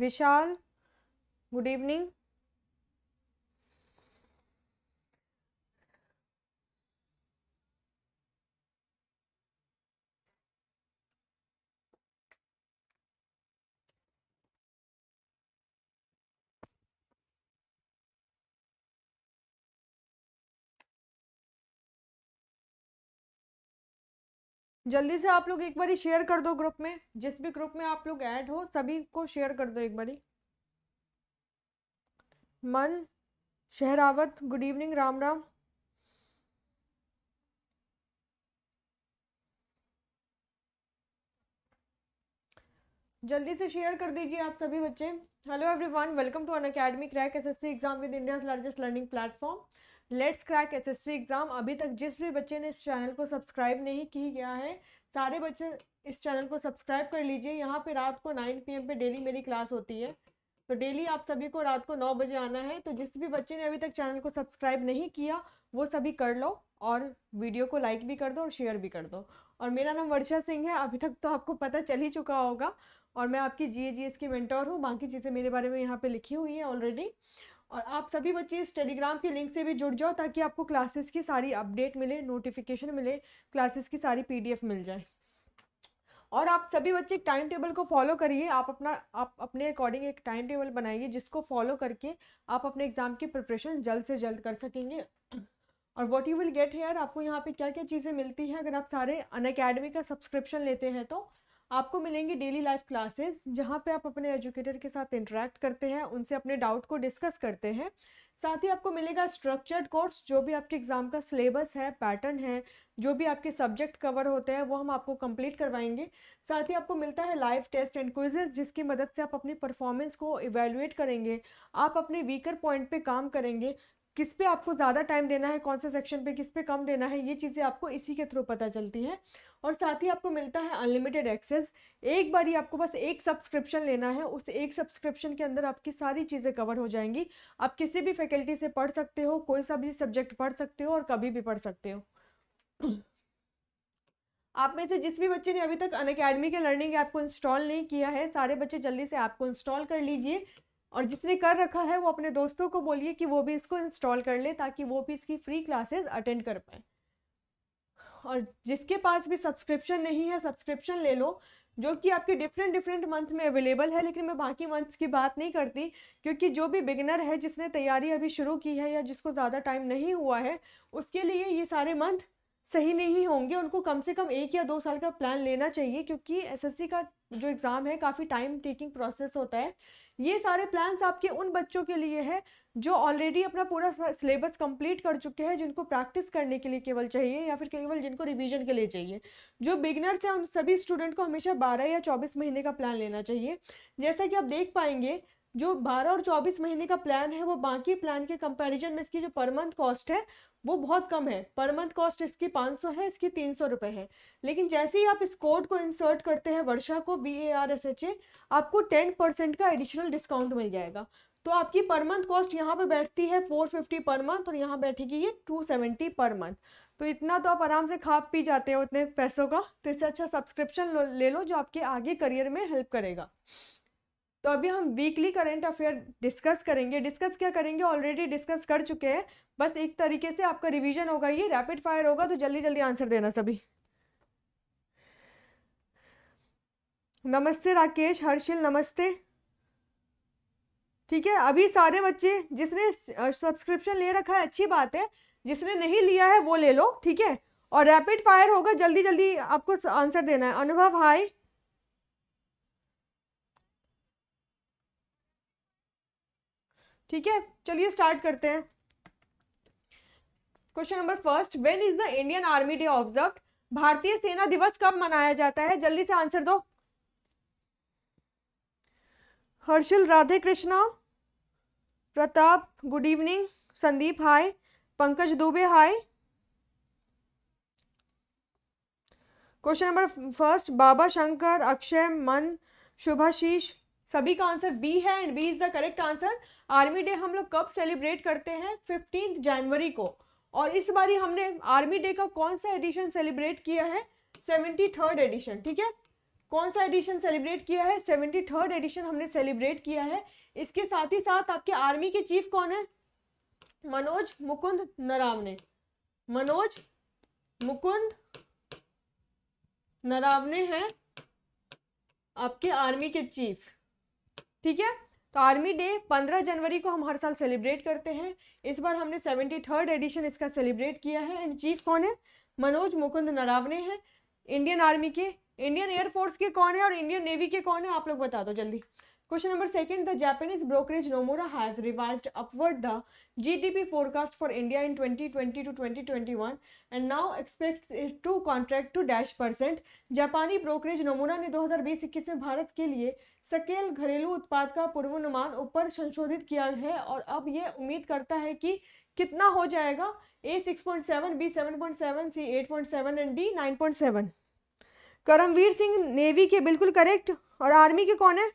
विशाल good evening जल्दी से आप लोग एक बारी शेयर कर दो ग्रुप में जिस भी ग्रुप में आप लोग ऐड हो सभी को शेयर कर दो एक बारी मन शहरावत गुड इवनिंग राम राम जल्दी से शेयर कर दीजिए आप सभी बच्चे hello everyone welcome to Unacademy crack SSC exam with India's largest learning platform let's crack SSC exam अभी तक जिस भी बच्चे ने इस चैनल को सब्सक्राइब नहीं की गया है सारे बच्चे इस चैनल को सब्सक्राइब कर लीजिए यहाँ पे रात को 9 पीएम पे डेली मेरी क्लास होती है तो डेली आप सभी को रात को 9 बजे आना है तो जिस भी बच्चे ने अभी तक चैनल को सब्सक्राइब नहीं किया वो सभी कर लो और वीडियो को लाइक भी कर दो और शेयर भी कर दो और मेरा नाम वर्षा सिंह है अभी तक तो आपको पता चल ही चुका होगा और मैं आपकी जी ए जी एस की मेंटोर हूँ बाकी चीज़ें मेरे बारे में यहाँ पे लिखी हुई है ऑलरेडी और आप सभी बच्चे इस टेलीग्राम के लिंक से भी जुड़ जाओ ताकि आपको क्लासेस की सारी अपडेट मिले नोटिफिकेशन मिले क्लासेस की सारी पीडीएफ मिल जाए और आप सभी बच्चे टाइम टेबल को फॉलो करिए आप अपना आप अपने अकॉर्डिंग एक टाइम टेबल बनाइए जिसको फॉलो करके आप अपने एग्ज़ाम की प्रिपरेशन जल्द से जल्द कर सकेंगे और what you will get here आपको यहाँ पे क्या क्या चीज़ें मिलती हैं अगर आप सारे अन का सब्सक्रिप्शन लेते हैं तो आपको मिलेंगी डेली लाइफ क्लासेस जहाँ पे आप अपने एजुकेटर के साथ इंटरेक्ट करते हैं उनसे अपने डाउट को डिस्कस करते हैं साथ ही आपको मिलेगा स्ट्रक्चर्ड कोर्स जो भी आपके एग्ज़ाम का सिलेबस है पैटर्न है जो भी आपके सब्जेक्ट कवर होते हैं वो हम आपको कंप्लीट करवाएंगे साथ ही आपको मिलता है लाइव टेस्ट एंड क्विजेज जिसकी मदद से आप अपनी परफॉर्मेंस को इवेलुएट करेंगे आप अपने वीकर पॉइंट पे काम करेंगे किस पे आपको ज़्यादा टाइम देना है कौन से सेक्शन पे किस पे कम देना है ये चीज़ें आपको इसी के थ्रू पता चलती हैं और साथ ही आपको मिलता है अनलिमिटेड एक्सेस एक बार ही आपको बस एक सब्सक्रिप्शन लेना है उस एक सब्सक्रिप्शन के अंदर आपकी सारी चीज़ें कवर हो जाएंगी आप किसी भी फैकल्टी से पढ़ सकते हो कोई सा भी सब्जेक्ट पढ़ सकते हो और कभी भी पढ़ सकते हो आप में से जिस भी बच्चे ने अभी तक अन के लर्निंग ऐप को इंस्टॉल नहीं किया है सारे बच्चे जल्दी से ऐप को इंस्टॉल कर लीजिए और जिसने कर रखा है वो अपने दोस्तों को बोलिए कि वो भी इसको इंस्टॉल कर ले ताकि वो भी इसकी फ्री क्लासेस अटेंड कर पाए और जिसके पास भी सब्सक्रिप्शन नहीं है सब्सक्रिप्शन ले लो जो कि आपके डिफरेंट डिफरेंट मंथ में अवेलेबल है लेकिन मैं बाकी मंथ्स की बात नहीं करती क्योंकि जो भी बिगनर है जिसने तैयारी अभी शुरू की है या जिसको ज़्यादा टाइम नहीं हुआ है उसके लिए ये सारे मंथ सही नहीं होंगे उनको कम से कम एक या दो साल का प्लान लेना चाहिए क्योंकि एसएससी का जो एग्ज़ाम है काफ़ी टाइम टेकिंग प्रोसेस होता है ये सारे प्लान्स आपके उन बच्चों के लिए है जो ऑलरेडी अपना पूरा सिलेबस कंप्लीट कर चुके हैं जिनको प्रैक्टिस करने के लिए केवल चाहिए या फिर केवल जिनको रिवीजन के लिए चाहिए जो बिगनर्स हैं उन सभी स्टूडेंट को हमेशा बारह या चौबीस महीने का प्लान लेना चाहिए जैसा कि आप देख पाएंगे जो 12 और 24 महीने का प्लान है वो बाकी प्लान के कंपैरिजन में इसकी जो पर मंथ कॉस्ट है वो बहुत कम है पर मंथ कॉस्ट इसकी 500 है इसकी तीन सौ है लेकिन जैसे ही आप इस कोड को इंसर्ट करते हैं वर्षा को B A R S H A आपको टेन परसेंट का एडिशनल डिस्काउंट मिल जाएगा तो आपकी पर मंथ कॉस्ट यहाँ पे बैठती है फोर फिफ्टी पर मंथ और यहाँ बैठेगी ये टू सेवेंटी पर मंथ तो इतना तो आप आराम से खा पी जाते हो इतने पैसों का तो इससे अच्छा सब्सक्रिप्शन ले लो जो आपके आगे करियर में हेल्प करेगा तो अभी हम वीकली करेंट अफेयर डिस्कस करेंगे डिस्कस क्या करेंगे ऑलरेडी डिस्कस कर चुके हैं बस एक तरीके से आपका रिवीजन होगा ये रैपिड फायर होगा तो जल्दी जल्दी आंसर देना सभी नमस्ते राकेश हर्षिल नमस्ते ठीक है अभी सारे बच्चे जिसने सब्सक्रिप्शन ले रखा है अच्छी बात है जिसने नहीं लिया है वो ले लो ठीक है और रैपिड फायर होगा जल्दी जल्दी आपको आंसर देना है अनुभव हाई ठीक है चलिए स्टार्ट करते हैं question number first when is the Indian army day observe भारतीय सेना दिवस कब मनाया जाता है जल्दी से आंसर दो Harshil Radhe Krishna Pratap good evening Sandeep hi Pankaj Dubey hi question number first Baba Shankar Akshay मन शुभाशीष सभी का आंसर बी है and B is the correct answer army day हम लोग कब सेलिब्रेट करते हैं फिफ्टीन जनवरी को और इस बारी हमने आर्मी डे का कौन सा एडिशन सेलिब्रेट किया है सेवेंटी थर्ड एडिशन ठीक है कौन सा एडिशन सेलिब्रेट किया है सेवेंटी थर्ड एडिशन हमने सेलिब्रेट किया है इसके साथ ही साथ आपके आर्मी के चीफ कौन है मनोज मुकुंद नरावने मनोज मुकुंद नरावने हैं आपके आर्मी के चीफ ठीक है तो आर्मी डे 15 जनवरी को हम हर साल सेलिब्रेट करते हैं इस बार हमने सेवेंटी थर्ड एडिशन इसका सेलिब्रेट किया है एंड चीफ कौन है मनोज मुकुंद नरावने हैं इंडियन आर्मी के इंडियन एयरफोर्स के कौन है और इंडियन नेवी के कौन है आप लोग बता दो जल्दी question number second the Japanese brokerage Nomura has revised upward the GDP forecast for India in 2020 to 2021 and now expect to contract to dash percent जापानी ब्रोकरेज नोमोरा ने 2021 में भारत के लिए सकेल घरेलू उत्पाद का पूर्वानुमान ऊपर संशोधित किया है और अब यह उम्मीद करता है कि कितना हो जाएगा A six point seven B seven point seven C eight point seven and D nine point seven Karamvir Singh navy के बिल्कुल करेक्ट और आर्मी के कौन है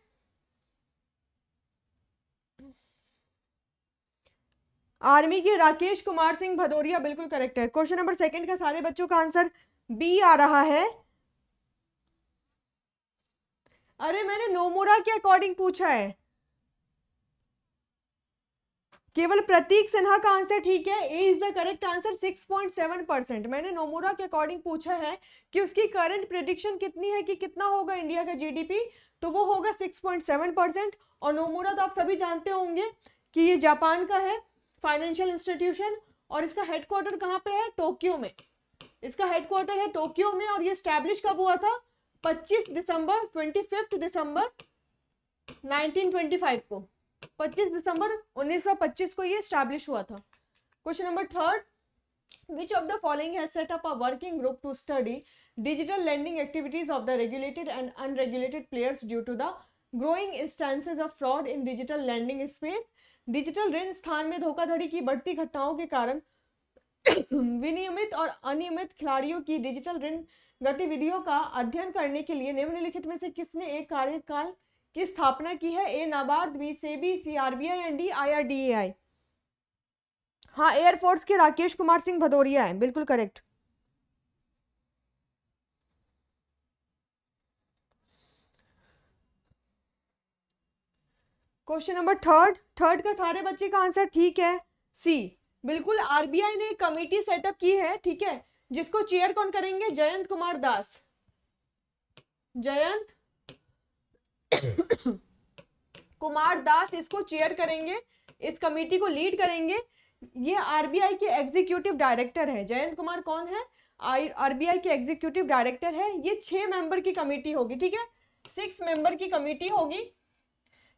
आर्मी के राकेश कुमार सिंह भदौरिया बिल्कुल करेक्ट है क्वेश्चन नंबर सेकंड का सारे बच्चों का आंसर बी आ रहा है अरे मैंने नोमोरा के अकॉर्डिंग पूछा है केवल प्रतीक सिन्हा का आंसर ठीक है A is the correct answer 6.7 percent मैंने नोमोरा के अकॉर्डिंग पूछा है कि उसकी करंट प्रिडिक्शन कितनी है कि कितना होगा इंडिया का जीडीपी तो वो होगा 6.7 परसेंट और नोमोरा तो आप सभी जानते होंगे कि ये जापान का है फाइनेंशियल इंस्टीट्यूशन और इसका हेडक्वार्टर कहाँ पे है टोक्यो में इसका हेडक्वार्टर है टोक्यो में और ये स्टैब्लिश कब हुआ था 25 दिसंबर 25 दिसंबर 1925 को 25 दिसंबर 1925 को ये स्टैब्लिश हुआ था question number third which of the following set up a working group to study digital lending activities of the regulated and unregulated players due to the growing instances of fraud in digital lending space digital ऋण स्थान में धोखाधड़ी की बढ़ती घटनाओं के कारण विनियमित और अनियमित खिलाड़ियों की डिजिटल ऋण गतिविधियों का अध्ययन करने के लिए निम्नलिखित में से किसने एक कार्यकाल की स्थापना की है A NABARD B SEBI C RBI and D I R D A I हाँ एयरफोर्स के राकेश कुमार सिंह भदौरिया है बिल्कुल correct question number third third का सारे बच्चे का आंसर ठीक है सी बिल्कुल आरबीआई ने कमेटी सेटअप की है ठीक है जिसको चेयर कौन करेंगे जयंत कुमार दास जयंत कुमार दास इसको चेयर करेंगे इस कमेटी को लीड करेंगे ये आरबीआई के एग्जीक्यूटिव डायरेक्टर है जयंत कुमार कौन है आरबीआई के एग्जीक्यूटिव डायरेक्टर है ये छह मेंबर की कमेटी होगी ठीक है सिक्स मेंबर की कमेटी होगी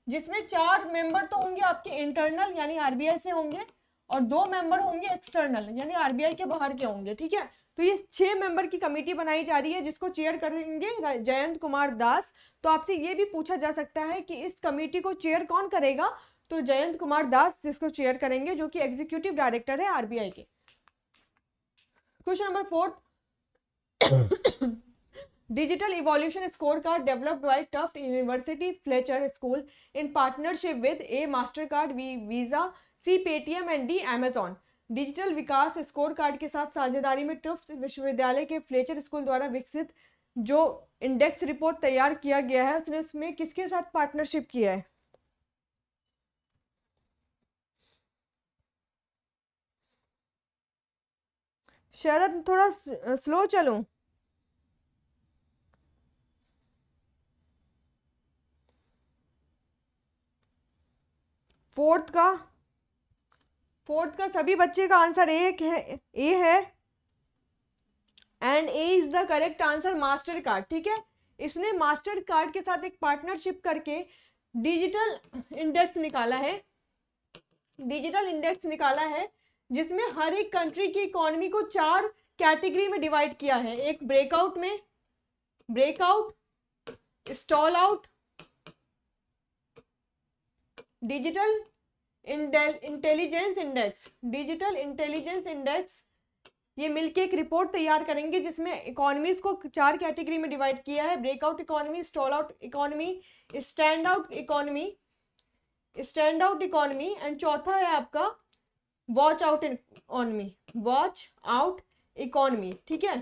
जिसमें चार मेंबर तो होंगे आपके इंटरनल यानी आरबीआई से होंगे और दो मेंबर होंगे एक्सटर्नल यानी आरबीआई के बाहर के होंगे ठीक है तो ये छह मेंबर की कमेटी बनाई जा रही है जिसको चेयर करेंगे जयंत कुमार दास तो आपसे ये भी पूछा जा सकता है कि इस कमेटी को चेयर कौन करेगा तो जयंत कुमार दास जिसको चेयर करेंगे जो कि एग्जीक्यूटिव डायरेक्टर है आरबीआई के question number fourth digital evolution score card developed by Tuft university Fletcher school in partnership with A master card B Visa C Paytm and D Amazon digital विकास score card के साथ साझेदारी में tuft विश्वविद्यालय के Fletcher school द्वारा विकसित जो इंडेक्स रिपोर्ट तैयार किया गया है उसने उसमें किसके साथ पार्टनरशिप किया है शरद थोड़ा स्लो चलूं फोर्थ का फोर्थ का सभी बच्चे का आंसर ए है ए है and A is the correct answer master card ठीक है इसने मास्टर कार्ड के साथ एक पार्टनरशिप करके डिजिटल इंडेक्स निकाला है डिजिटल इंडेक्स निकाला है जिसमें हर एक कंट्री की इकोनॉमी को चार कैटेगरी में डिवाइड किया है एक ब्रेकआउट में breakout stall out digital intelligence index digital intelligence index ये मिलके एक रिपोर्ट तैयार करेंगे जिसमें इकोनॉमीज को चार कैटेगरी में डिवाइड किया है breakout economy stall out economy stand out economy stand out economy and चौथा है आपका watch out economy watch out economy ठीक है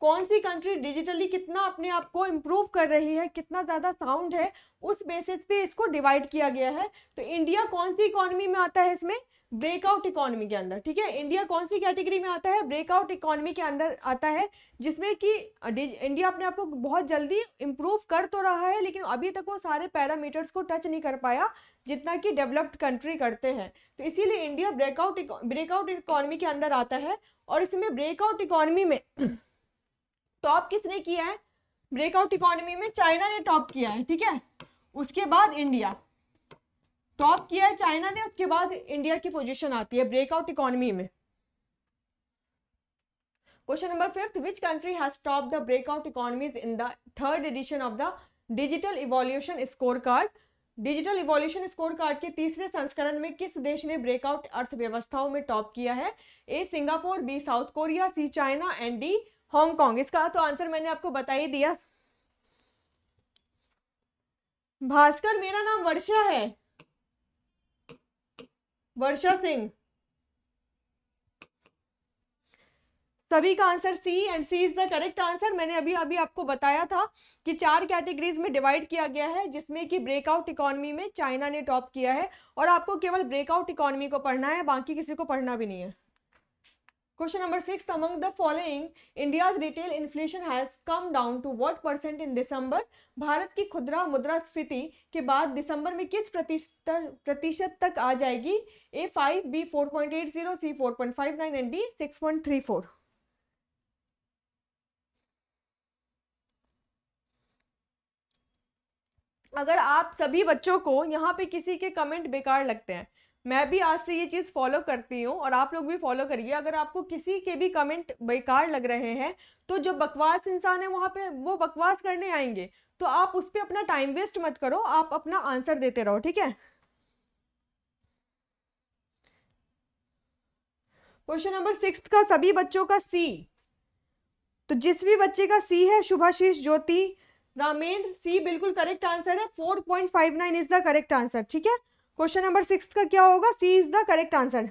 कौन सी कंट्री डिजिटली कितना अपने आप को इम्प्रूव कर रही है कितना ज़्यादा साउंड है उस बेसिस पे इसको डिवाइड किया गया है तो इंडिया कौन सी इकोनॉमी में आता है इसमें ब्रेकआउट इकोनॉमी के अंदर ठीक है इंडिया कौन सी कैटेगरी में आता है ब्रेकआउट इकोनॉमी के अंदर आता है जिसमें कि इंडिया अपने आप को बहुत जल्दी इम्प्रूव कर तो रहा है लेकिन अभी तक वो सारे पैरामीटर्स को टच नहीं कर पाया जितना कि डेवलप्ड कंट्री करते हैं तो इसीलिए इंडिया ब्रेकआउट ब्रेकआउट इकोनॉमी के अंदर आता है और इसमें ब्रेकआउट इकोनॉमी में टॉप किसने किया है ब्रेकआउट इकोनॉमी में चाइना ने टॉप किया है ठीक है उसके बाद इंडिया टॉप किया है चाइना ने उसके बाद इंडिया की पोजीशन आती है ब्रेकआउट इकोनॉमी में question number fifth which country has top the breakout economies in the third edition of the digital evolution score card digital evolution score card के तीसरे संस्करण में किस देश ने ब्रेकआउट अर्थव्यवस्थाओं में टॉप किया है A Singapore B South Korea C China and D Hong Kong इसका तो आंसर मैंने आपको बता ही दिया भास्कर मेरा नाम वर्षा है वर्षा सिंह सभी का answer C and C is the correct answer मैंने अभी अभी आपको बताया था कि चार कैटेगरीज में डिवाइड किया गया है जिसमें कि ब्रेकआउट इकोनॉमी में चाइना ने टॉप किया है और आपको केवल ब्रेकआउट इकोनॉमी को पढ़ना है बाकी किसी को पढ़ना भी नहीं है question number six among the following India's retail inflation has come down to what percent in December Bharat की खुदरा मुद्रा स्फीति के बाद दिसंबर में किस प्रतिशत प्रतिशत तक आ जाएगी A five B four point eight zero C four point five nine and D six point three four अगर आप सभी बच्चों को यहाँ पे किसी के कमेंट बेकार लगते हैं मैं भी आज से ये चीज़ फॉलो करती हूँ और आप लोग भी फॉलो करिए अगर आपको किसी के भी कमेंट बेकार लग रहे हैं तो जो हाँ। बकवास इंसान है वहाँ पे वो बकवास करने आएंगे तो आप उस पर अपना टाइम वेस्ट मत करो आप अपना आंसर देते रहो ठीक है क्वेश्चन नंबर सिक्स का सभी बच्चों का सी तो जिस भी बच्चे का सी है शुभाशीष ज्योति रामेंद्र सी बिल्कुल करेक्ट आंसर है four point five nine is the correct answer ठीक है क्वेश्चन नंबर सिक्स का क्या होगा C is the correct answer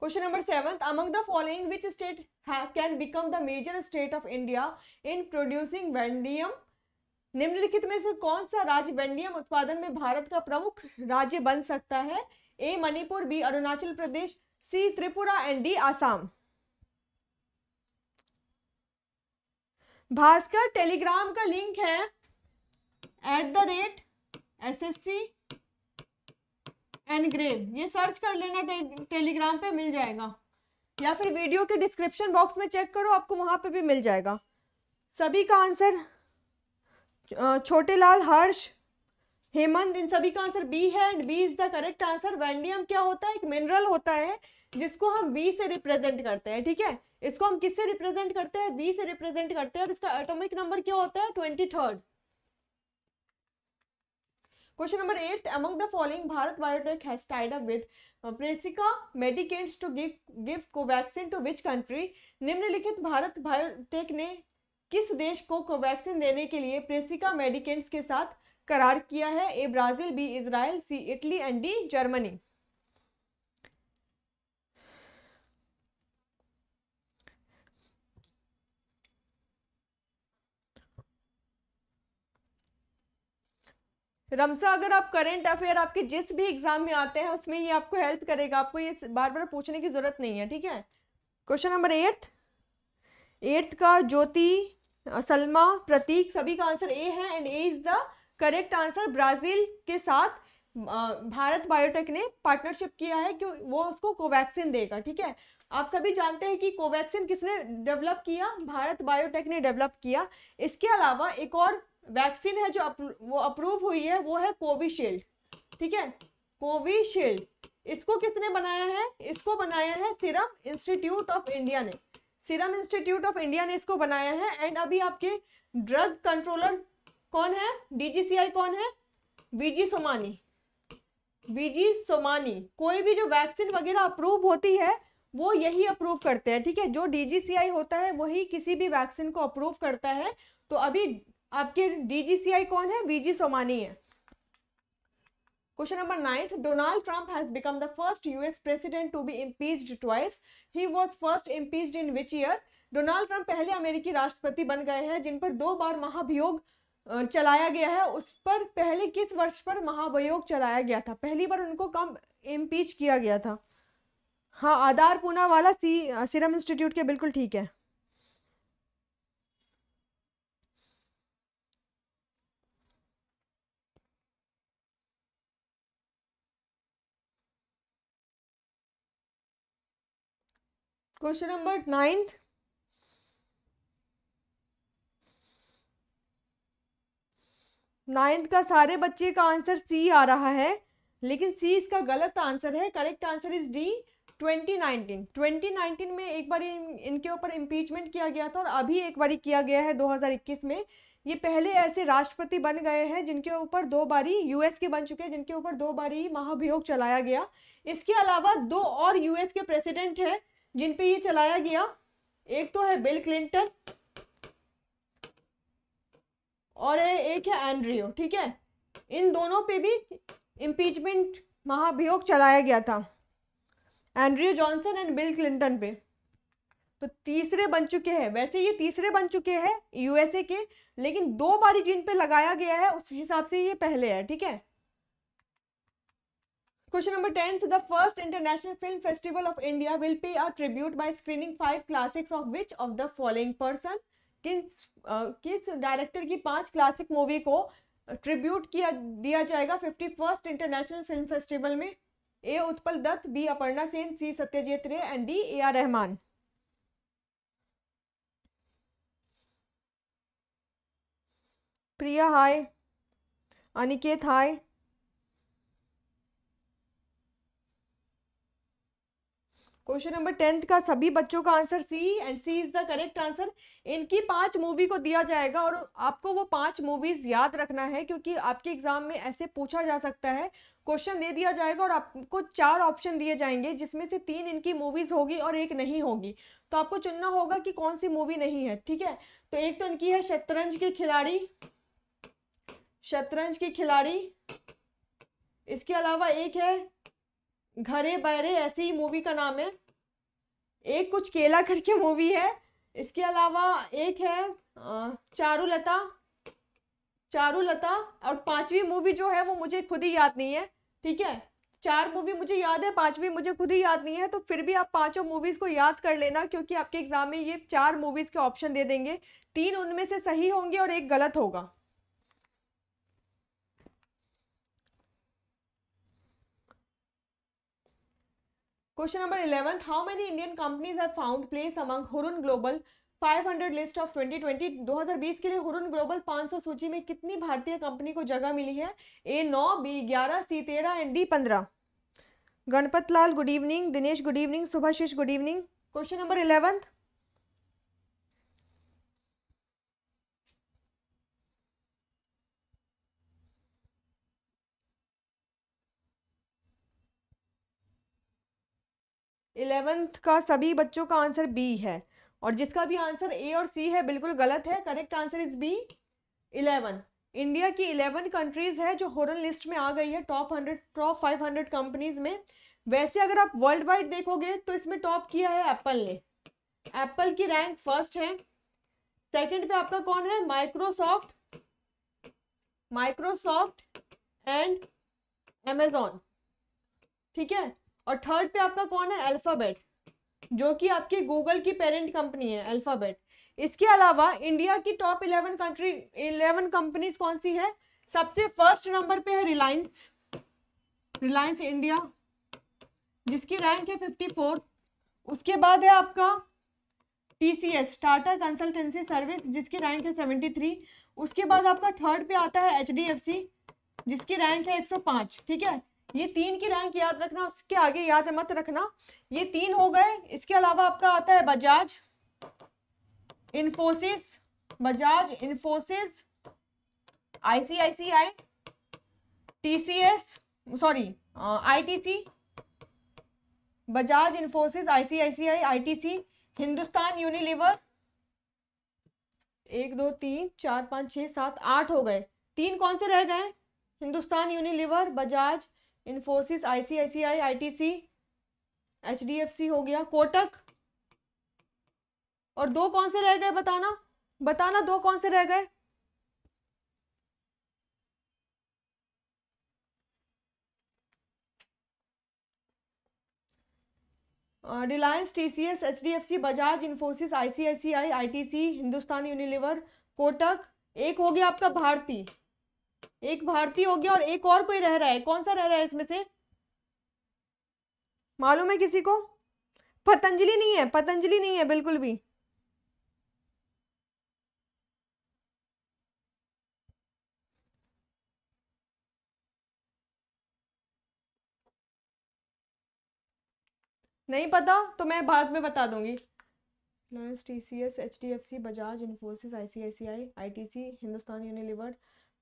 question number seventh among the following which state can become the major state of India in producing vanadium निम्नलिखित में से कौन सा राज्य वेंडियम उत्पादन में भारत का प्रमुख राज्य बन सकता है A Manipur B Arunachal Pradesh C Tripura and D Assam Bhaskar Telegram का लिंक है at the rate S S C engrave ये सर्च कर लेना टे, टेलीग्राम पे मिल जाएगा या फिर वीडियो के डिस्क्रिप्शन बॉक्स में चेक करो आपको वहाँ पे भी मिल जाएगा सभी का आंसर छोटे लाल हर्ष हेमंत इन सभी का आंसर बी है and B is the correct answer vanadium क्या होता है एक मिनरल होता है जिसको हम बी से रिप्रेजेंट करते हैं ठीक है इसको हम किससे रिप्रेजेंट करते हैं बी से रिप्रेजेंट करते हैं और इसका एटॉमिक नंबर क्या होता है twenty third question number eight among the following Bharat Biotech has tied up with Precisa Medicates to give give Covaxin to which country निम्नलिखित भारत बायोटेक ने किस देश को कोवैक्सीन देने के लिए प्रेसिका मेडिकेट्स के साथ करार किया है A Brazil B Israel C Italy and D Germany Ramsa अगर आप करेंट अफेयर आपके जिस भी एग्जाम में आते हैं उसमें ये आपको हेल्प करेगा आपको ये बार बार पूछने की ज़रूरत नहीं है ठीक है क्वेश्चन नंबर एट एट्थ का ज्योति सलमा प्रतीक सभी का आंसर ए है and A is the correct answer Brazil के साथ भारत बायोटेक ने पार्टनरशिप किया है कि वो उसको कोवैक्सीन देगा ठीक है आप सभी जानते हैं कि कोवैक्सीन किसने डेवलप किया भारत बायोटेक ने डेवलप किया इसके अलावा एक और वैक्सीन है जो अप, वो अप्रूव हुई है वो है कोविशील्ड ठीक है कोविशील्ड इसको किसने बनाया है इसको बनाया है सिरम इंस्टीट्यूट ऑफ इंडिया ने सिरम इंस्टीट्यूट ऑफ इंडिया ने इसको बनाया है एंड अभी आपके ड्रग कंट्रोलर कौन है डीजीसीआई कौन है वीजी सोमानी वीजी सोमानी कोई भी जो वैक्सीन वगैरह अप्रूव होती है वो यही अप्रूव करते हैं ठीक है जो डीजीसीआई होता है वही किसी भी वैक्सीन को अप्रूव करता है तो अभी आपके डीजीसीआई कौन है वीजी सोमानी है question number ninth Donald Trump has become the first US president to be impeach twice he was first impeach in which year Donald Trump पहले अमेरिकी राष्ट्रपति बन गए हैं जिन पर दो बार महाभियोग चलाया गया है उस पर पहले किस वर्ष पर महाभियोग चलाया गया था पहली बार उनको कम इम्पीच किया गया था हाँ आधार पूना वाला सी सीरम इंस्टीट्यूट के बिल्कुल ठीक है क्वेश्चन नंबर नाइन्थ नाइन्थ का सारे बच्चे का आंसर सी आ रहा है लेकिन सी इसका गलत आंसर है करेक्ट आंसर इज डी 2019 2019 में एक बार इन, इनके ऊपर इम्पीचमेंट किया गया था और अभी एक बारी किया गया है 2021 में ये पहले ऐसे राष्ट्रपति बन गए हैं जिनके ऊपर दो बारी यूएस के बन चुके हैं जिनके ऊपर दो बारी महाभियोग चलाया गया इसके अलावा दो और यूएस के प्रेसिडेंट हैं जिन पे ये चलाया गया एक तो है बिल क्लिंटन और एक है एंड्रियो ठीक है इन दोनों पे भी इम्पीचमेंट महाभियोग चलाया गया था Andrew Johnson and Bill Clinton पे तो तीसरे बन चुके हैं वैसे ये तीसरे बन चुके हैं यूएसए के लेकिन दो बारी जिन पे लगाया गया है उस हिसाब से ये पहले है ठीक है question number tenth the first international film festival of India will pay a tribute by screening five classics of which of the following person किस किस डायरेक्टर की पांच क्लासिक मूवी को ट्रिब्यूट किया दिया जाएगा fifty first international film festival में A Utpal Dutt B Aparna Sen C Satyajit Ray and D A R Rahman Priya hi Aniket hi question number tenth का सभी बच्चों का answer C and C is the correct answer इनकी पांच मूवी को दिया जाएगा और आपको वो पांच मूवीज याद रखना है क्योंकि आपके एग्जाम में ऐसे पूछा जा सकता है क्वेश्चन दे दिया जाएगा और आपको चार ऑप्शन दिए जाएंगे जिसमें से तीन इनकी मूवीज होगी और एक नहीं होगी तो आपको चुनना होगा कि कौन सी मूवी नहीं है ठीक है तो एक तो इनकी है शतरंज के खिलाड़ी शतरंज के खिलाड़ी इसके अलावा एक है घरे बहरे ऐसे ही मूवी का नाम है एक कुछ केला करके मूवी है इसके अलावा एक है चारूलता चारूलता और पांचवी मूवी जो है वो मुझे खुद ही याद नहीं है ठीक है चार मूवी मुझे याद है पांचवी मुझे खुद ही याद नहीं है तो फिर भी आप पांचों मूवीज को याद कर लेना क्योंकि आपके एग्जाम में ये चार मूवीज के ऑप्शन दे देंगे तीन उनमें से सही होंगे और एक गलत होगा question number 11. How many Indian companies have found place among Hurun global 500 list of 2020 2020 के लिए हुरुन ग्लोबल 500 सूची में कितनी भारतीय कंपनी को जगह मिली है ए नौ बी ग्यारह सी तेरह एंड डी पंद्रह Ganpat Lal good evening Dinesh good evening Subhashish good evening question number eleventh eleventh का सभी बच्चों का आंसर बी है और जिसका भी आंसर ए और सी है बिल्कुल गलत है correct answer is B eleven India की इलेवन कंट्रीज़ है जो होरन लिस्ट में आ गई है top hundred top five hundred companies में वैसे अगर आप वर्ल्ड वाइड देखोगे तो इसमें टॉप किया है एप्पल ने एप्पल की रैंक फर्स्ट है सेकंड पे आपका कौन है माइक्रोसॉफ्ट माइक्रोसॉफ्ट एंड एमेजॉन ठीक है और थर्ड पे आपका कौन है अल्फाबेट जो कि आपकी गूगल की पेरेंट कंपनी है अल्फाबेट इसके अलावा इंडिया की top eleven country eleven companies कौन सी है सबसे फर्स्ट नंबर पे है रिलायंस रिलायंस इंडिया जिसकी रैंक है फिफ्टी फोर उसके बाद है आपका एस टाटा कंसल्टेंसी सर्विस जिसकी रैंक है सेवेंटी थ्री उसके बाद आपका थर्ड पे आता है एच जिसकी रैंक है एक सौ पाँच ठीक है ये तीन की रैंक याद रखना उसके आगे याद मत रखना ये तीन हो गए इसके अलावा आपका आता है बजाज इन्फोसिस बजाज इन्फोसिस आईसीआईसीआई टीसीएस सॉरी आईटीसी बजाज इन्फोसिस आईसीआईसीआई आईटीसी हिंदुस्तान यूनिलीवर एक दो तीन चार पाँच छह सात आठ हो गए तीन कौन से रह गए हिंदुस्तान यूनिलीवर बजाज इन्फोसिस आईसीआईसीआई आईटीसी एचडीएफसी हो गया कोटक और दो कौन से रह गए बताना बताना दो कौन से रह गए रिलायंस टीसीएस एचडीएफसी बजाज इन्फोसिस आईसीआईसीआई आईटीसी हिंदुस्तान यूनिलीवर कोटक एक हो गया आपका भारती एक भारतीय हो गया और एक और कोई रह रहा है कौन सा रह रहा है इसमें से मालूम है किसी को पतंजलि नहीं है पतंजलि नहीं है बिल्कुल भी नहीं पता तो मैं बाद में बता दूंगी Reliance T C S H D F C Bajaj Infosys I C I C I I T C Hindustan Unilever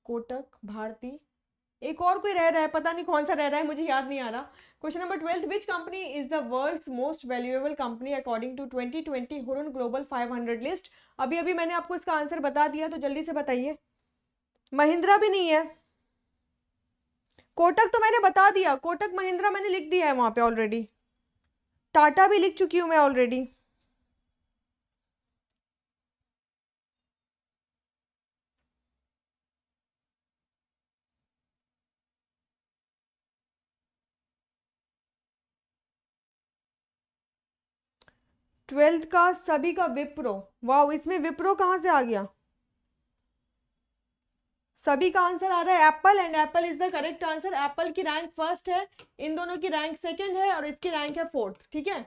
Kotak Bharti एक और कोई रह रहा है पता नहीं कौन सा रह रहा है मुझे याद नहीं आ रहा question number twelfth which company is the world's most valuable company according to 2020 Hurun global 500 list अभी अभी मैंने आपको इसका आंसर बता दिया तो जल्दी से बताइए महिंद्रा भी नहीं है कोटक तो मैंने बता दिया कोटक महिंद्रा मैंने लिख दिया है वहां पर ऑलरेडी टाटा भी लिख चुकी हूँ मैं ऑलरेडी ट्वेल्थ का सभी का विप्रो वाह इसमें विप्रो कहाँ से आ गया सभी का आंसर आ रहा है Apple and Apple is the correct answer Apple की रैंक फर्स्ट है इन दोनों की रैंक सेकंड है और इसकी रैंक है फोर्थ ठीक है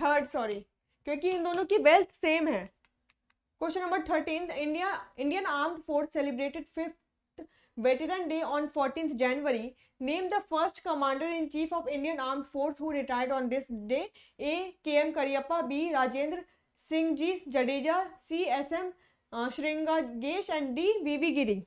थर्ड सॉरी क्योंकि इन दोनों की वेल्थ सेम है question number thirteen India Indian armed force celebrated fifth Veteran Day on 14th January, named the first Commander-in-Chief of Indian Armed Force who retired on this day, A. K. M. Kariappa, B. Rajendra Singh Ji Jadeja, C. S. M. Uh, Shringagesh and D. V. V. Giri.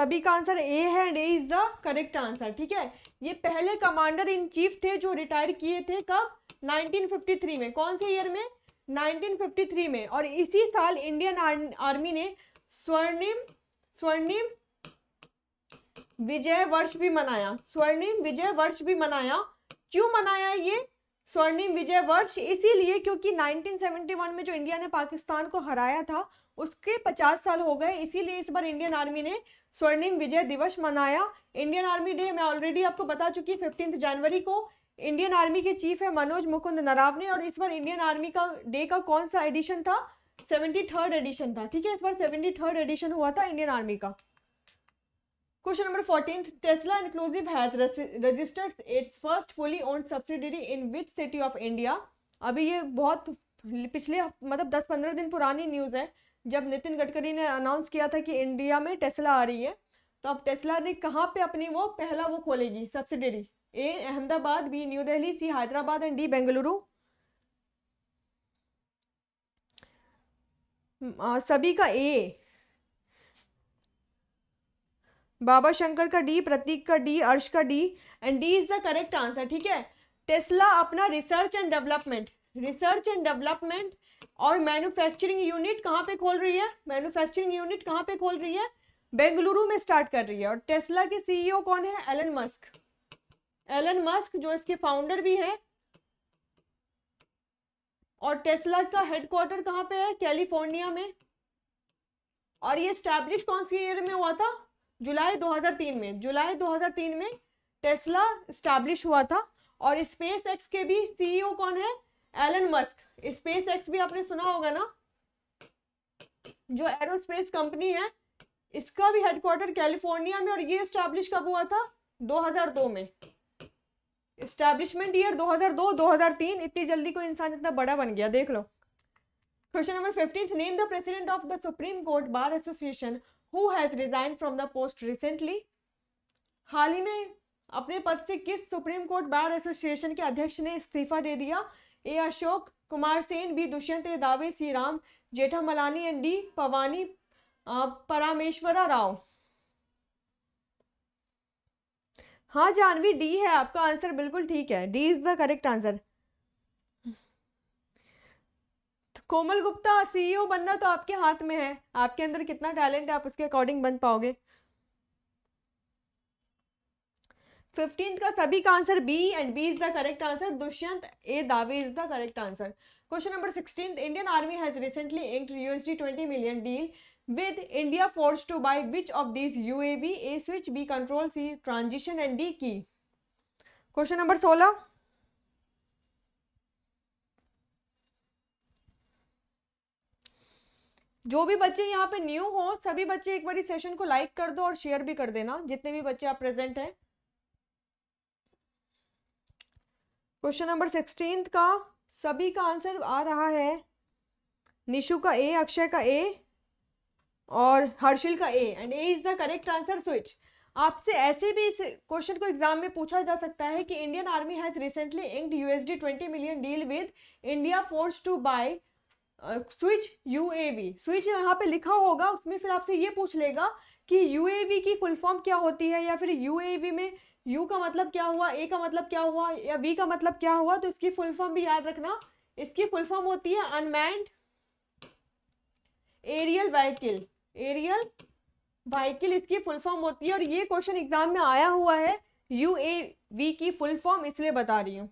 सभी का answer ए है and A is the correct answer ठीक है ये पहले commander in chief थे जो retire किए थे कब 1953 में कौन से ईयर में 1953 में और इसी साल इंडियन आर्मी ने स्वर्णिम स्वर्णिम विजय वर्ष भी मनाया स्वर्णिम विजय वर्ष भी मनाया क्यों मनाया ये स्वर्णिम विजय वर्ष इसीलिए क्योंकि 1971 में जो इंडिया ने पाकिस्तान को हराया था उसके 50 साल हो गए इसीलिए इस बार इंडियन आर्मी ने स्वर्णिम विजय दिवस मनाया इंडियन आर्मी डे मैं ऑलरेडी आपको बता चुकी हूँ फिफ्टींथ जनवरी को इंडियन आर्मी के चीफ है मनोज मुकुंद नरावने और इस बार इंडियन आर्मी का डे का कौन सा एडिशन था सेवेंटी थर्ड एडिशन था ठीक है इस बार सेवेंटी थर्ड एडिशन हुआ था इंडियन आर्मी का question number fourteen Tesla inclusive has registered its first fully owned subsidiary in which city of India अभी ये बहुत पिछले मतलब दस पंद्रह दिन पुरानी न्यूज़ है जब नितिन गडकरी ने अनाउंस किया था कि इंडिया में टेस्ला आ रही है तो अब टेस्ला ने कहाँ पे अपनी वो पहला वो खोलेगी subsidiary A Ahmedabad B New Delhi C Hyderabad and D Bengaluru सभी का ए बाबा शंकर का डी प्रतीक का डी अर्श का D and D is the correct answer ठीक है टेस्ला अपना research and development research and development और मैन्युफैक्चरिंग यूनिट कहाँ पे खोल रही है मैन्युफैक्चरिंग यूनिट कहाँ पे खोल रही है बेंगलुरु में स्टार्ट कर रही है और टेस्ला के सीईओ e कौन है एलन मस्क एलन मस्क जो इसके फाउंडर भी हैं और टेस्ला का हेडक्वार्टर कहाँ पे है कैलिफोर्निया में और ये स्टैब्लिश कौन सी ईयर में हुआ था जुलाई 2003 में जुलाई 2003 में टेस्ला स्टैब्लिश हुआ था और स्पेस एक्स के भी सीईओ e कौन है एलन मस्क स्पेस एक्स भी आपने सुना होगा ना जो एरोस्पेस कंपनी है इसका भी हेडक्वार्टर कैलिफोर्निया में और ये स्टैब्लिश कब हुआ था 2002 में स्टैब्लिशमेंट ईयर 2002 2003 इतनी जल्दी कोई इंसान इतना बड़ा बन गया देख लो question number fifteen name the president of the supreme court bar association who has resign from the post recently हाल ही में अपने पद से किस सुप्रीम कोर्ट बार एसोसिएशन के अध्यक्ष ने इस्तीफा दे दिया A Ashok Kumar Sen B Dushyant A Dave C Ram Malani and D Pavani Parameshwara Rao हाँ जानवी डी है आपका आंसर बिल्कुल ठीक है D is the correct answer Komal Gupta CEO e बनना तो आपके हाथ में है आपके अंदर कितना टैलेंट है आप उसके अकॉर्डिंग बन पाओगे फिफ्टींथ का सभी का answer B and B is the correct answer Dushyant A Dave is the correct answer question number sixteen Indian army has recently inked USD twenty million deal with India force to buy which of this U A V A switch B control C transition and D की question number सोलह जो भी बच्चे यहाँ पे new हो सभी बच्चे एक बारी सेशन को लाइक कर दो और शेयर भी कर देना जितने भी बच्चे आप प्रेजेंट हैं क्वेश्चन नंबर सिक्सटीन का सभी का आंसर आ रहा है निशु का ए अक्षय का ए और हर्षिल का A and A is the correct answer switch आपसे ऐसे भी इस क्वेश्चन को एग्जाम में पूछा जा सकता है कि Indian army has recently inked USD twenty million deal with India force to buy switch U A V switch यहाँ पे लिखा होगा उसमें फिर आपसे ये पूछ लेगा कि यूएवी की फुल फॉर्म क्या होती है या फिर यूएवी में यू का मतलब क्या हुआ ए का मतलब क्या हुआ या बी का मतलब क्या हुआ तो इसकी फुल फॉर्म भी याद रखना इसकी फुल फॉर्म होती है unmanned aerial vehicle aerial vehicle इसकी फुल फॉर्म होती है और ये क्वेश्चन एग्जाम में आया हुआ है यू ए वी की फुल फॉर्म इसलिए बता रही हूँ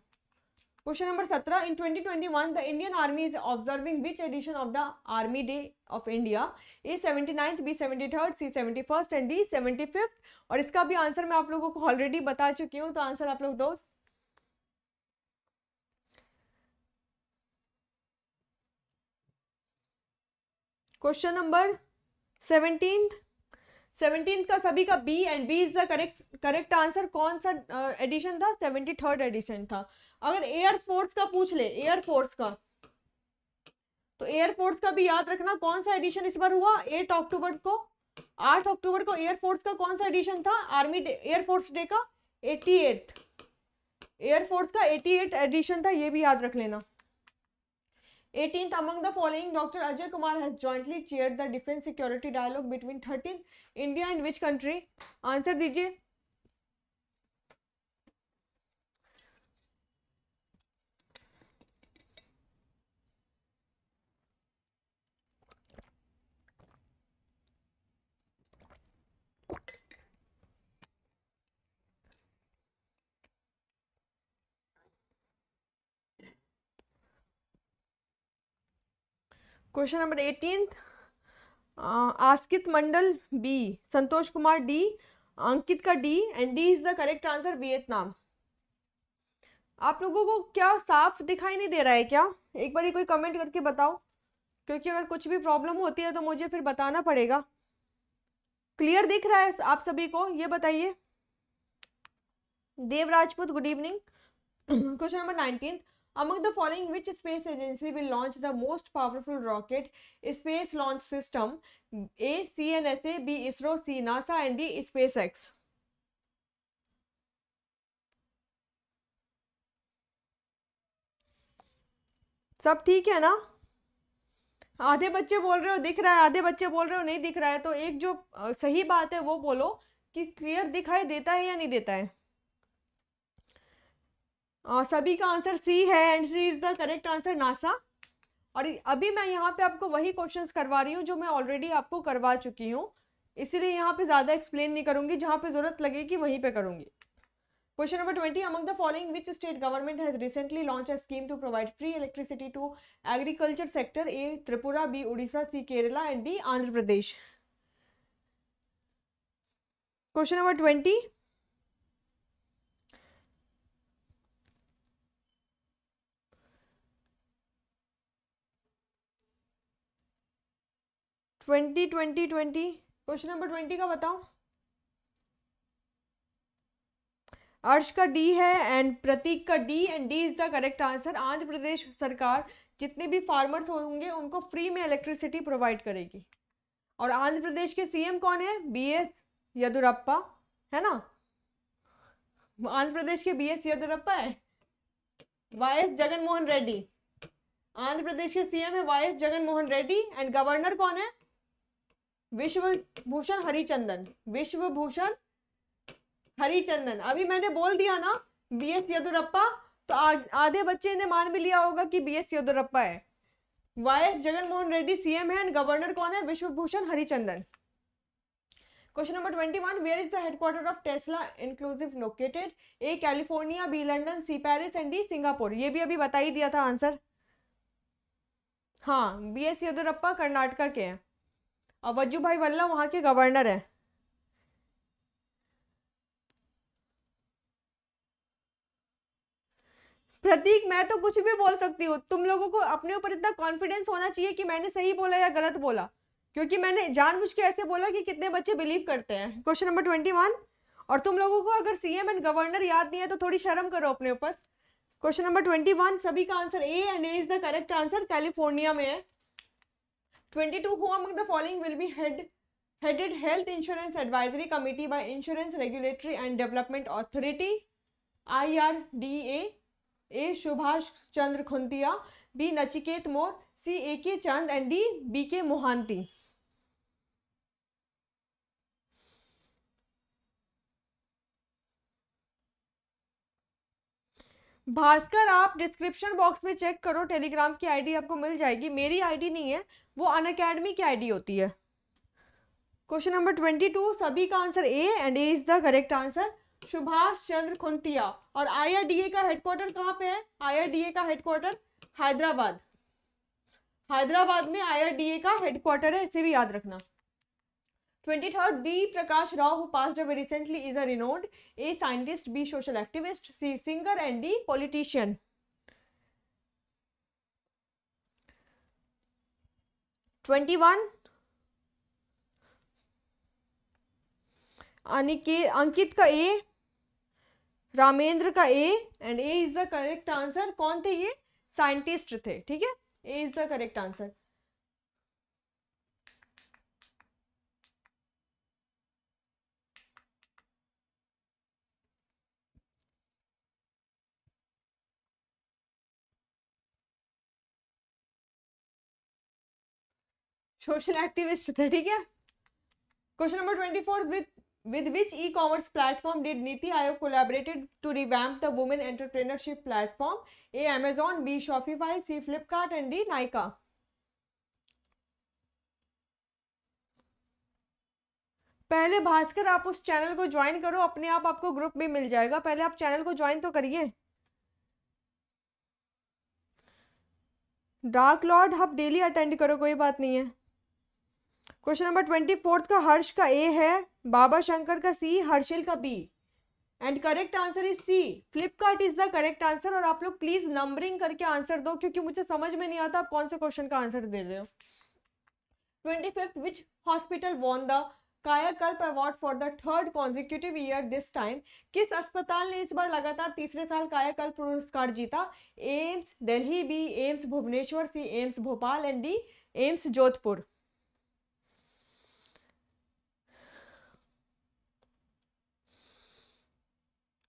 Question number 17. In 2021, the Indian Army is observing which edition of the Army Day of B seventy third C seventy first and D seventy fifth और इसका भी आंसर मैं आप लोगों को ऑलरेडी बता चुकी हूँ तो आंसर आप लोग दो क्वेश्चन नंबर सेवनटीन सेवनटीन का सभी का B and B is the correct correct answer कौन सा एडिशन uh, था सेवेंटी थर्ड एडिशन था अगर एयरफोर्स का पूछ ले एयरफोर्स का तो एयरफोर्स का भी याद रखना कौन सा एडिशन इस बार हुआ एट अक्टूबर को आठ अक्टूबर को एयरफोर्स का कौन सा एडिशन था आर्मी एयरफोर्स डे का एटी एट एयरफोर्स का एटी एट एडिशन था ये भी याद रख लेना eighteen among the following doctor Ajay Kumar has jointly chair the defence security dialogue between thirteen India and which country answer दीजिए question number eighteen Askit Mandal B Santosh Kumar D Ankit का D and D is the correct answer Vietnam आप लोगों को क्या साफ दिखाई नहीं दे रहा है क्या एक बार कोई कमेंट करके बताओ क्योंकि अगर कुछ भी प्रॉब्लम होती है तो मुझे फिर बताना पड़ेगा क्लियर दिख रहा है आप सभी को ये बताइए Dev Rajput good evening question number nineteen Among the following, which space agency will launch the most powerful rocket space launch system? A. CNSA, B. ISRO, C. NASA, and D. SpaceX. सब ठीक है ना आधे बच्चे बोल रहे हो दिख रहा है आधे बच्चे बोल रहे हो नहीं दिख रहा है तो एक जो सही बात है वो बोलो कि क्लियर दिखाई देता है या नहीं देता है आ, सभी का आंसर सी है and C is the correct answer NASA और अभी मैं यहाँ पे आपको वही क्वेश्चन करवा रही हूँ जो मैं ऑलरेडी आपको करवा चुकी हूँ इसीलिए यहाँ पे ज्यादा एक्सप्लेन नहीं करूंगी जहाँ पे जरूरत लगेगी वहीं पे करूंगी question number twenty among the following which state government has recently launch a scheme to provide free electricity to agriculture sector A Tripura B Orissa C Kerala and D Andhra Pradesh question number twenty twenty twenty twenty question number twenty का बताओ अर्श का D है and Prateek का D and D is the correct answer Andhra Pradesh सरकार जितने भी farmers होंगे उनको फ्री में इलेक्ट्रिसिटी प्रोवाइड करेगी और आंध्र प्रदेश के सीएम कौन है बी एस यदुरप्पा है ना आंध्र प्रदेश के बी एस यदुरप्पा है वाई एस जगनमोहन रेड्डी आंध्र प्रदेश के सीएम है वाई एस जगनमोहन रेड्डी एंड गवर्नर कौन है विश्वभूषण हरिचंदन विश्वभूषण हरिचंदन अभी मैंने बोल दिया ना बी एस येदुरप्पा तो आधे बच्चे ने मान भी लिया होगा कि बी एस येदुरप्पा है वाई एस जगनमोहन रेड्डी सीएम है एंड गवर्नर कौन है Vishwabhushan Harichandan question number twenty one where is the headquarter of Tesla inclusive located A California B London C Paris and D Singapore ये भी अभी बता ही दिया था आंसर हाँ बी एस येदुरप्पा कर्नाटका के हैं और वज्जू भाई वल्ला वहाँ के गवर्नर हैं प्रतीक मैं तो कुछ भी बोल सकती हूँ तुम लोगों को अपने ऊपर इतना कॉन्फिडेंस होना चाहिए कि मैंने सही बोला या गलत बोला क्योंकि मैंने जानबूझ के ऐसे बोला कि कितने बच्चे बिलीव करते हैं क्वेश्चन नंबर ट्वेंटी वन और तुम लोगों को अगर सीएम एंड गवर्नर याद नहीं है तो थोड़ी शर्म करो अपने ऊपर क्वेश्चन नंबर ट्वेंटी वन सभी का answer A and A is the correct answer California में है 22 who among the following will be head headed health insurance advisory committee by insurance regulatory and development authority IRDA A Shubhash Chandra Khuntia B Nachiket More C A K Chand and D B K Mohanty Bhaskar आप description box में check करो Telegram की ID आपको मिल जाएगी मेरी ID नहीं है वो अन अकेडमी की आईडी होती है क्वेश्चन नंबर ट्वेंटी टू सभी का answer A and A is the correct answer Subhash Chandra Khuntia और आईआरडीए का हेडक्वार्टर कहाँ पे है आईआरडीए का हेडक्वार्टर हैदराबाद हैदराबाद में आईआरडीए का हेडक्वार्टर है इसे भी याद रखना twenty third B Prakash Rao who passed away recently is a renowned A scientist B social activist C singer and D politician twenty one Ankit का ए रामेंद्र का A and A is the correct answer कौन थे ये साइंटिस्ट थे ठीक है A is the correct answer social activist थे ठीक है question number twenty four with with which e commerce platform did Niti आयोग collaborated to revamp the women entrepreneurship platform A Amazon B Shopify C Flipkart and D Nykaa पहले भास्कर आप उस channel को join करो अपने आप आपको ग्रुप भी मिल जाएगा पहले आप चैनल को ज्वाइन तो करिए डार्क लॉर्ड आप डेली अटेंड करो कोई बात नहीं है क्वेश्चन नंबर ट्वेंटी फोर्थ का हर्ष का ए है बाबा शंकर का सी हर्षिल का B and correct answer is C Flipkart is the correct answer और आप लोग प्लीज नंबरिंग करके आंसर दो क्योंकि मुझे समझ में नहीं आता आप कौन से क्वेश्चन का आंसर दे रहे हो twenty fifth which hospital won the Kayakalp award for the third consecutive year this time किस अस्पताल ने इस बार लगातार तीसरे साल कायाकल्प पुरस्कार जीता AIIMS Delhi B AIIMS Bhubaneswar C AIIMS Bhopal and D AIIMS Jodhpur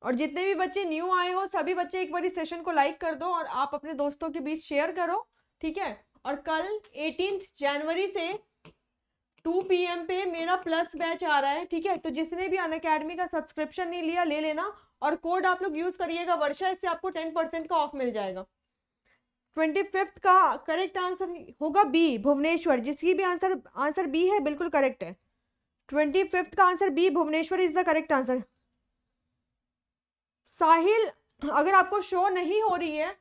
और जितने भी बच्चे न्यू आए हो सभी बच्चे एक बार इस सेशन को लाइक कर दो और आप अपने दोस्तों के बीच शेयर करो ठीक है और कल एटीन जनवरी से टू पी एम पे मेरा प्लस बैच आ रहा है ठीक है तो जिसने भी अन अकेडमी का सब्सक्रिप्शन नहीं लिया ले लेना और कोड आप लोग यूज करिएगा वर्षा इससे आपको टेन परसेंट का ऑफ मिल जाएगा ट्वेंटी फिफ्थ का करेक्ट आंसर होगा बी भुवनेश्वर जिसकी भी आंसर आंसर बी है बिल्कुल करेक्ट है ट्वेंटी फिफ्थ का answer B Bhubaneswar is the correct answer Sahil अगर आपको शो नहीं हो रही है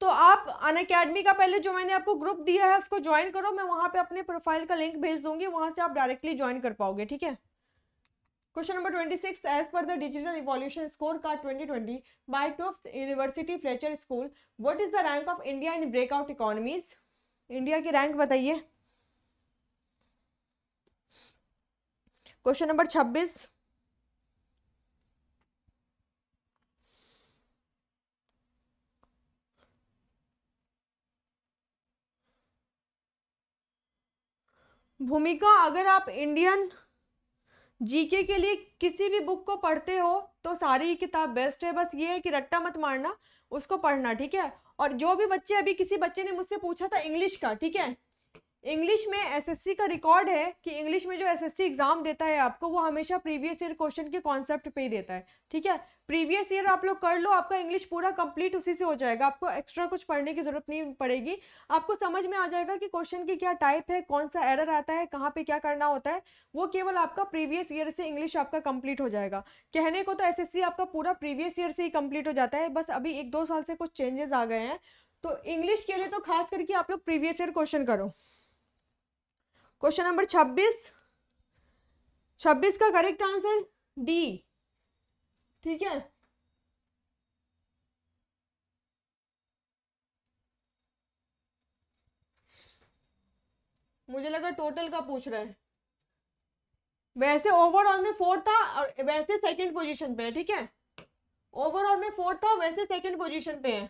तो आप अन अकेडमी का पहले जो मैंने आपको ग्रुप दिया है उसको ज्वाइन करो मैं वहां पे अपने प्रोफाइल का लिंक भेज दूंगी वहां से आप डायरेक्टली ज्वाइन कर पाओगे ठीक है question number twenty six as per the digital revolution score card twenty twenty by university Fletcher school what is the rank of India in breakout economies India की रैंक बताइए क्वेश्चन नंबर छब्बीस भूमिका अगर आप Indian GK के लिए किसी भी book को पढ़ते हो तो सारी किताब बेस्ट है बस ये है कि रट्टा मत मारना उसको पढ़ना ठीक है और जो भी बच्चे अभी किसी बच्चे ने मुझसे पूछा था इंग्लिश का ठीक है इंग्लिश में एसएससी का रिकॉर्ड है कि इंग्लिश में जो एसएससी एग्ज़ाम देता है आपको वो हमेशा प्रीवियस ईयर क्वेश्चन के कॉन्सेप्ट पे ही देता है ठीक है प्रीवियस ईयर आप लोग कर लो आपका इंग्लिश पूरा कंप्लीट उसी से हो जाएगा आपको एक्स्ट्रा कुछ पढ़ने की ज़रूरत नहीं पड़ेगी आपको समझ में आ जाएगा कि क्वेश्चन की क्या टाइप है कौन सा एरर आता है कहाँ पे क्या करना होता है वो केवल आपका प्रीवियस ईयर से इंग्लिश आपका कंप्लीट हो जाएगा कहने को तो एस आपका पूरा प्रीवियस ईयर से ही कंप्लीट हो जाता है बस अभी एक दो साल से कुछ चेंजेस आ गए हैं तो इंग्लिश के लिए तो खास करके आप लोग प्रीवियस ईयर क्वेश्चन करो क्वेश्चन नंबर छब्बीस छब्बीस का करेक्ट आंसर डी ठीक है मुझे लगा टोटल का पूछ रहा है वैसे ओवरऑल में फोर था और वैसे सेकंड पोजीशन पे है ठीक है ओवरऑल में फोर था वैसे सेकंड पोजीशन पे है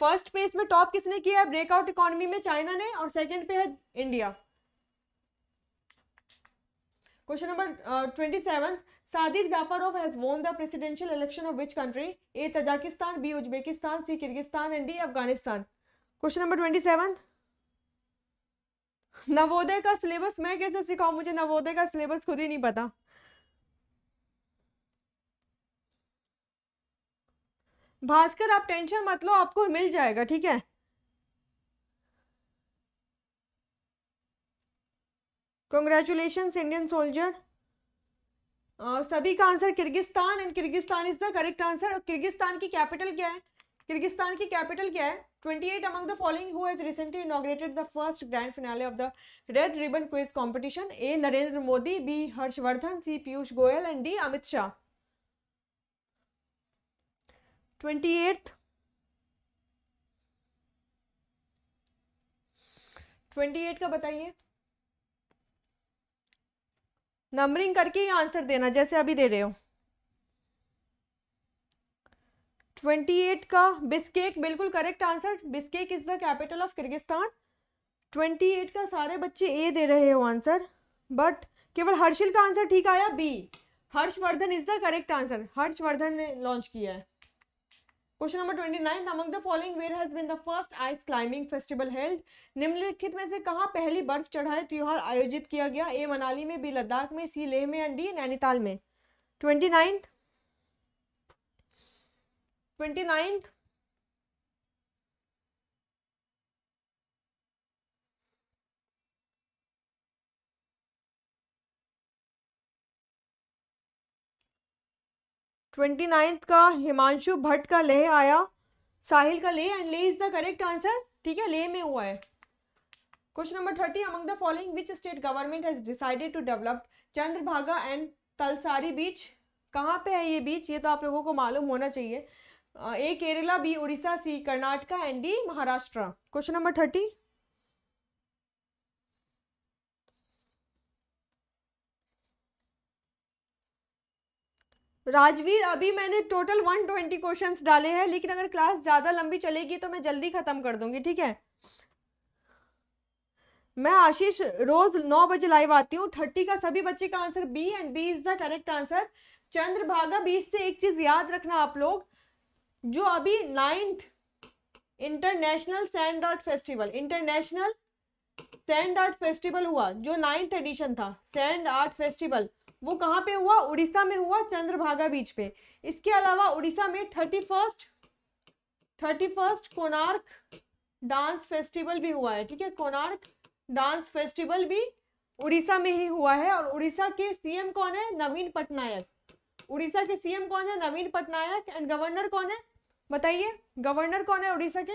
फर्स्ट पे इसमें टॉप किसने किया है ब्रेकआउट इकोनॉमी में चाइना ने और सेकंड पे है India question number twenty seven Sadyr Japarov has won the presidential election of which country A Tajikistan B Uzbekistan C Kyrgyzstan and D Afghanistan question number twenty seven Navodaya का syllabus मैं कैसे सिखाऊं मुझे नवोदय का सिलेबस खुद ही नहीं पता भास्कर आप टेंशन मत लो आपको मिल जाएगा ठीक है कंग्रेचुलेशन इंडियन सोल्जर सभी का answer Kyrgyzstan and Kyrgyzstan is the correct answer Kyrgyzstan की कैपिटल क्या है किर्गिस्तान की कैपिटल क्या है twenty eight among the following who's recently inaugurated the first grand finale of the red ribbon quiz competition A Narendra Modi B Harshvardhan C Piyush Goyal and D Amit Shah twenty eight का बताइए numbering करके ही answer देना जैसे अभी दे रहे हो ट्वेंटी एट का बिस्केक बिल्कुल correct answer Bishkek is the capital of Kyrgyzstan twenty eight का सारे बच्चे ए दे रहे हो आंसर बट केवल हर्षिल का आंसर ठीक आया B Harshvardhan is the correct answer Harshvardhan ने लॉन्च किया है question number among the following where has been the first ice climbing festival held निम्नलिखित में से कहा पहली बर्फ चढ़ाए त्योहार आयोजित किया गया ए मनाली में बी लद्दाख में सी लेह में एंड डी नैनीताल में twenty ninth twenty ninth twenty ninth का हिमांशु भट्ट का लेह आया साहिल का Leh and Leh is the correct answer ठीक है लेह में हुआ है question number thirty among the following which state government has decided to develop Chandrabhaga and Talsari beach कहाँ पे है ये बीच ये तो आप लोगों को मालूम होना चाहिए A Kerala B Orissa C Karnataka and D Maharashtra question number thirty Rajveer अभी मैंने टोटल 120 क्वेश्चंस डाले हैं लेकिन अगर क्लास ज़्यादा लंबी चलेगी तो मैं जल्दी ख़त्म कर दूंगी ठीक है मैं आशीष रोज नौ बजे लाइव आती हूँ थर्टी का सभी बच्चे का answer B and B is the correct answer Chandrabhaga बीस से एक चीज़ याद रखना आप लोग जो अभी ninth international sand art festival international sand art festival हुआ जो नाइन्थ एडिशन था सैंड आर्ट फेस्टिवल वो कहाँ पे हुआ उड़ीसा में हुआ चंद्रभागा बीच पे इसके अलावा उड़ीसा में thirty first thirty first Konark dance festival भी हुआ है ठीक है कोनार्क डांस फेस्टिवल भी उड़ीसा में ही हुआ है और उड़ीसा के सीएम कौन है नवीन पटनायक उड़ीसा के सीएम कौन है नवीन पटनायक एंड गवर्नर कौन है बताइए गवर्नर कौन है उड़ीसा के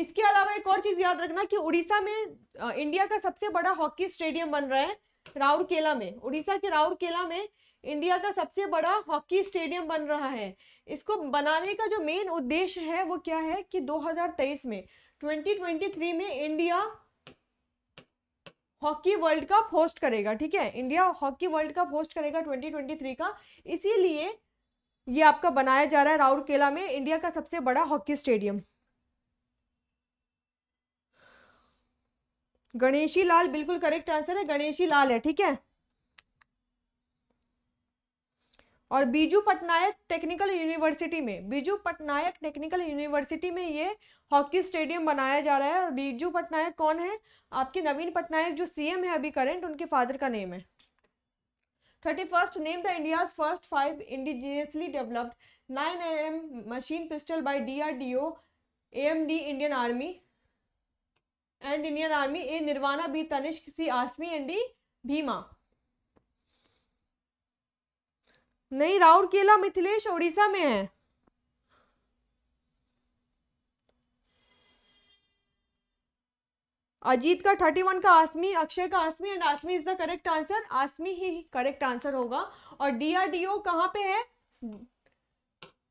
इसके अलावा एक और चीज याद रखना कि उड़ीसा में इंडिया का सबसे बड़ा हॉकी स्टेडियम बन रहा है राउरकेला में उड़ीसा के राउरकेला में इंडिया का सबसे बड़ा हॉकी स्टेडियम बन रहा है इसको बनाने का जो मेन उद्देश्य है वो क्या है कि 2023 में 2023 में India hockey world cup host करेगा ठीक है India hockey world cup host करेगा 2023 का इसीलिए ये आपका बनाया जा रहा है राउरकेला में इंडिया का सबसे बड़ा हॉकी स्टेडियम गणेशी लाल बिल्कुल करेक्ट आंसर है गणेशी लाल है ठीक है और बीजू पटनायक टेक्निकल यूनिवर्सिटी में बीजू पटनायक टेक्निकल यूनिवर्सिटी में ये हॉकी स्टेडियम बनाया जा रहा है और बीजू पटनायक कौन है आपके नवीन पटनायक जो सीएम है अभी करेंट उनके फादर का नेम है thirty first name the India first five indigenously developed nine M machine pistol by D R D O M D Indian army and Indian army A Nirvana B Tanishq C Asmi and D Bheema नहीं राउरकेला मिथिलेश ओडिशा में है अजीत का thirty one का आसमी अक्षय का Asmi and Asmi is the correct answer Asmi ही correct answer होगा और DRDO कहाँ पे है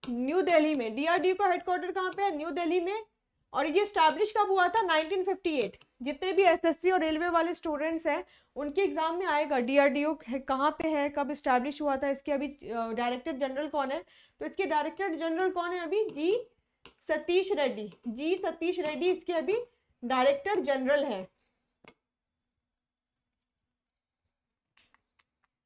न्यू दिल्ली में डीआरडीओ का हेडक्वार्टर कहाँ पे है न्यू दिल्ली में और ये स्टैब्लिश कब हुआ था 1958 जितने भी एसएससी और रेलवे वाले स्टूडेंट्स हैं उनके एग्जाम में आएगा डीआरडीओ कहाँ पे है कब स्टैब्लिश हुआ था इसके अभी डायरेक्टर जनरल कौन है तो इसके डायरेक्टर जनरल कौन है अभी जी सतीश रेड्डी जी सतीश रेड्डी इसके अभी डायरेक्टर जनरल है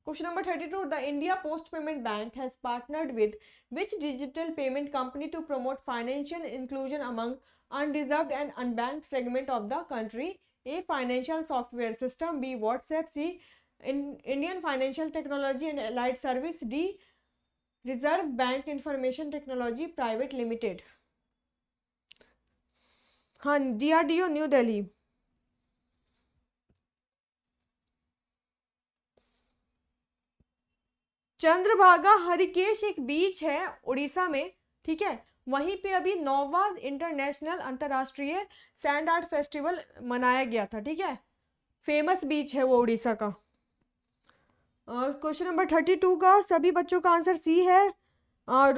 question number thirty two the India post payment bank has partnered with which digital payment company to promote financial inclusion among undeserved and unbanked segment of the country. A financial software system. B WhatsApp. C in Indian financial technology and allied service. D Reserve Bank Information Technology Private Limited. हाँ D R D O new Delhi Chandrabhaga Harikesh एक बीच है उड़ीसा में ठीक है वहीं पे अभी नोवा इंटरनेशनल अंतर्राष्ट्रीय सैंड आर्ट फेस्टिवल मनाया गया था ठीक है फेमस बीच है वो उड़ीसा का और क्वेश्चन नंबर थर्टी टू का सभी बच्चों का आंसर सी है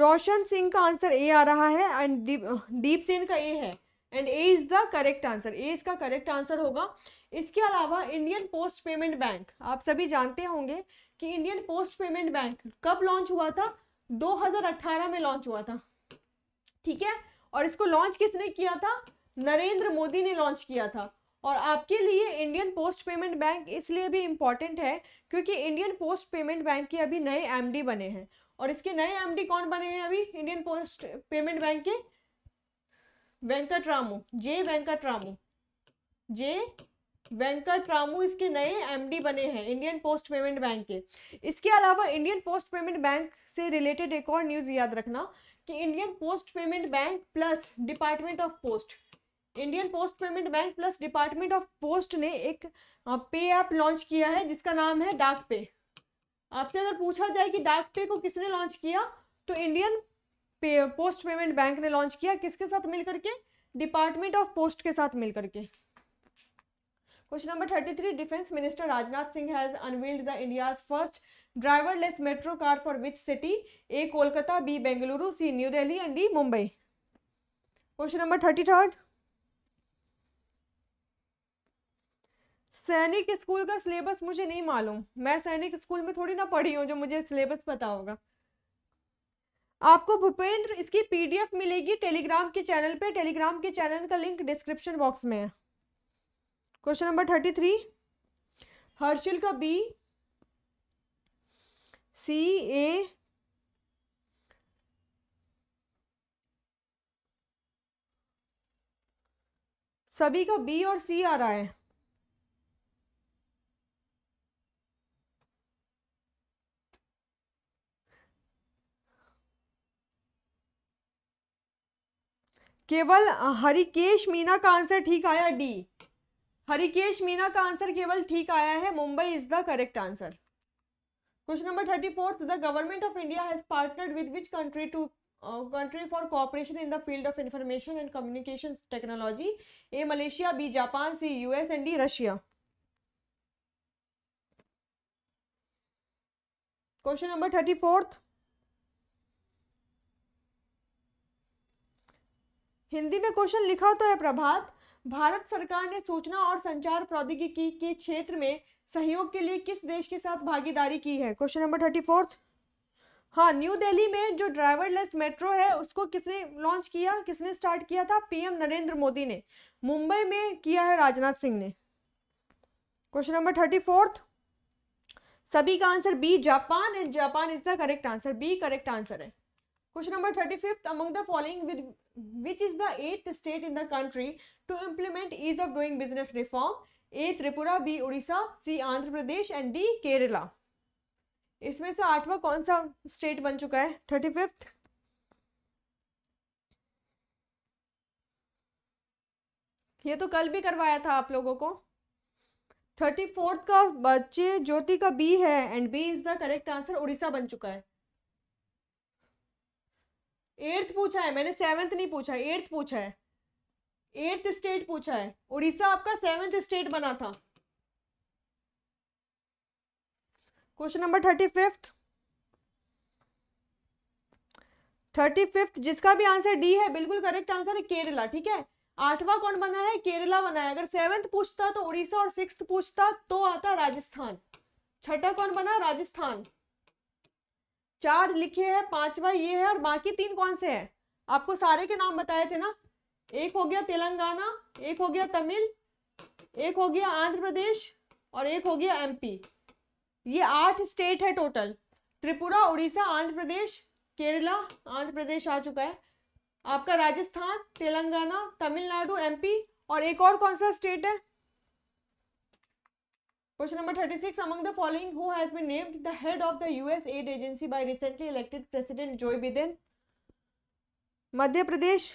रोशन सिंह का आंसर ए आ रहा है एंड दीप दीप सेन का ए है and A is the correct answer A इसका करेक्ट आंसर होगा इसके अलावा इंडियन पोस्ट पेमेंट बैंक आप सभी जानते होंगे कि इंडियन पोस्ट पेमेंट बैंक कब लॉन्च हुआ था 2018 में लॉन्च हुआ था ठीक है और इसको लॉन्च किसने किया था नरेंद्र मोदी ने लॉन्च किया था और आपके लिए इंडियन पोस्ट पेमेंट बैंक इसलिए भी इम्पॉर्टेंट है क्योंकि इंडियन पोस्ट पेमेंट बैंक के अभी नए एमडी बने हैं और इसके नए एमडी कौन बने हैं अभी इंडियन पोस्ट पेमेंट बैंक के वेंकट रामू जे वेंकट रामू जे वेंकट रामू इसके नए एमडी बने हैं इंडियन पोस्ट पेमेंट बैंक के इसके अलावा इंडियन पोस्ट पेमेंट बैंक से रिलेटेड एक और न्यूज़ याद रखना कि Indian post payment bank plus department of post Indian post payment bank plus department of post ने एक पे ऐप लॉन्च किया है जिसका नाम है डाक पे आपसे अगर पूछा जाए कि डाक पे को किसने लॉन्च किया तो Indian pay, post payment bank ने लॉन्च किया किसके साथ मिलकर के डिपार्टमेंट ऑफ पोस्ट के साथ मिलकर के question number thirty three defence minister Rajnath Singh has unveiled the India's first driverless metro car for which city A Kolkata B Bengaluru C new Delhi and D Mumbai question number thirty third Sainik school का syllabus मुझे नहीं मालूम मैं सैनिक स्कूल में थोड़ी ना पढ़ी हूँ जो मुझे सिलेबस पता होगा आपको भूपेंद्र इसकी पीडीएफ मिलेगी टेलीग्राम के चैनल पे टेलीग्राम के चैनल का लिंक डिस्क्रिप्शन बॉक्स में है question number thirty three Harshil का बी सी ए सभी का बी और सी आ रहा है केवल हरिकेश मीना का आंसर ठीक आया डी हरिकेश मीना का आंसर केवल ठीक आया है Mumbai is the correct answer question number thirty fourth the government of India has partnered with which country to country for cooperation in the field of information and communication technology A Malaysia B Japan C US and D Russia question number thirty fourth Hindi में question लिखा तो है प्रभात भारत सरकार ने सूचना और संचार प्रौद्योगिकी के क्षेत्र में सहयोग के लिए किस देश के साथ भागीदारी की है क्वेश्चन नंबर थर्टी फोर्थ हाँ न्यू दिल्ली में जो ड्राइवरलेस मेट्रो है उसको किसने लॉन्च किया किसने स्टार्ट किया था पीएम नरेंद्र मोदी ने मुंबई में किया है राजनाथ सिंह ने क्वेश्चन नंबर थर्टी फोर्थ सभी का answer B Japan and Japan is the correct answer B correct answer है question number thirty fifth among the following with which is the eighth state in the country to implement ease of doing business reform A Tripura B Orissa C Andhra Pradesh and D Kerala इसमें से आठवां कौन सा state बन चुका है thirty fifth ये तो कल भी करवाया था आप लोगों को थर्टी फोर्थ का बच्चे ज्योति का बी है and B is the correct answer Orissa बन चुका है एट्थ पूछा है मैंने सेवेंथ नहीं पूछा एट्थ पूछा है एट्थ स्टेट पूछा है उड़ीसा आपका सेवेंथ स्टेट बना था question number thirty fifth thirty fifth जिसका भी आंसर डी है बिल्कुल करेक्ट आंसर है केरला ठीक है आठवां कौन बना है केरला बना है अगर सेवेंथ पूछता तो उड़ीसा और सिक्स पूछता तो आता राजस्थान छठा कौन बना राजस्थान चार लिखे हैं पांचवा ये है और बाकी तीन कौन से हैं आपको सारे के नाम बताए थे ना एक हो गया तेलंगाना एक हो गया तमिल एक हो गया आंध्र प्रदेश और एक हो गया एमपी ये आठ स्टेट है टोटल त्रिपुरा उड़ीसा आंध्र प्रदेश केरला आंध्र प्रदेश आ चुका है आपका राजस्थान तेलंगाना तमिलनाडु एमपी और एक और कौन सा स्टेट है question number thirty six among the following who has been named the head of the US aid agency by recently elected president Joe Biden मध्य प्रदेश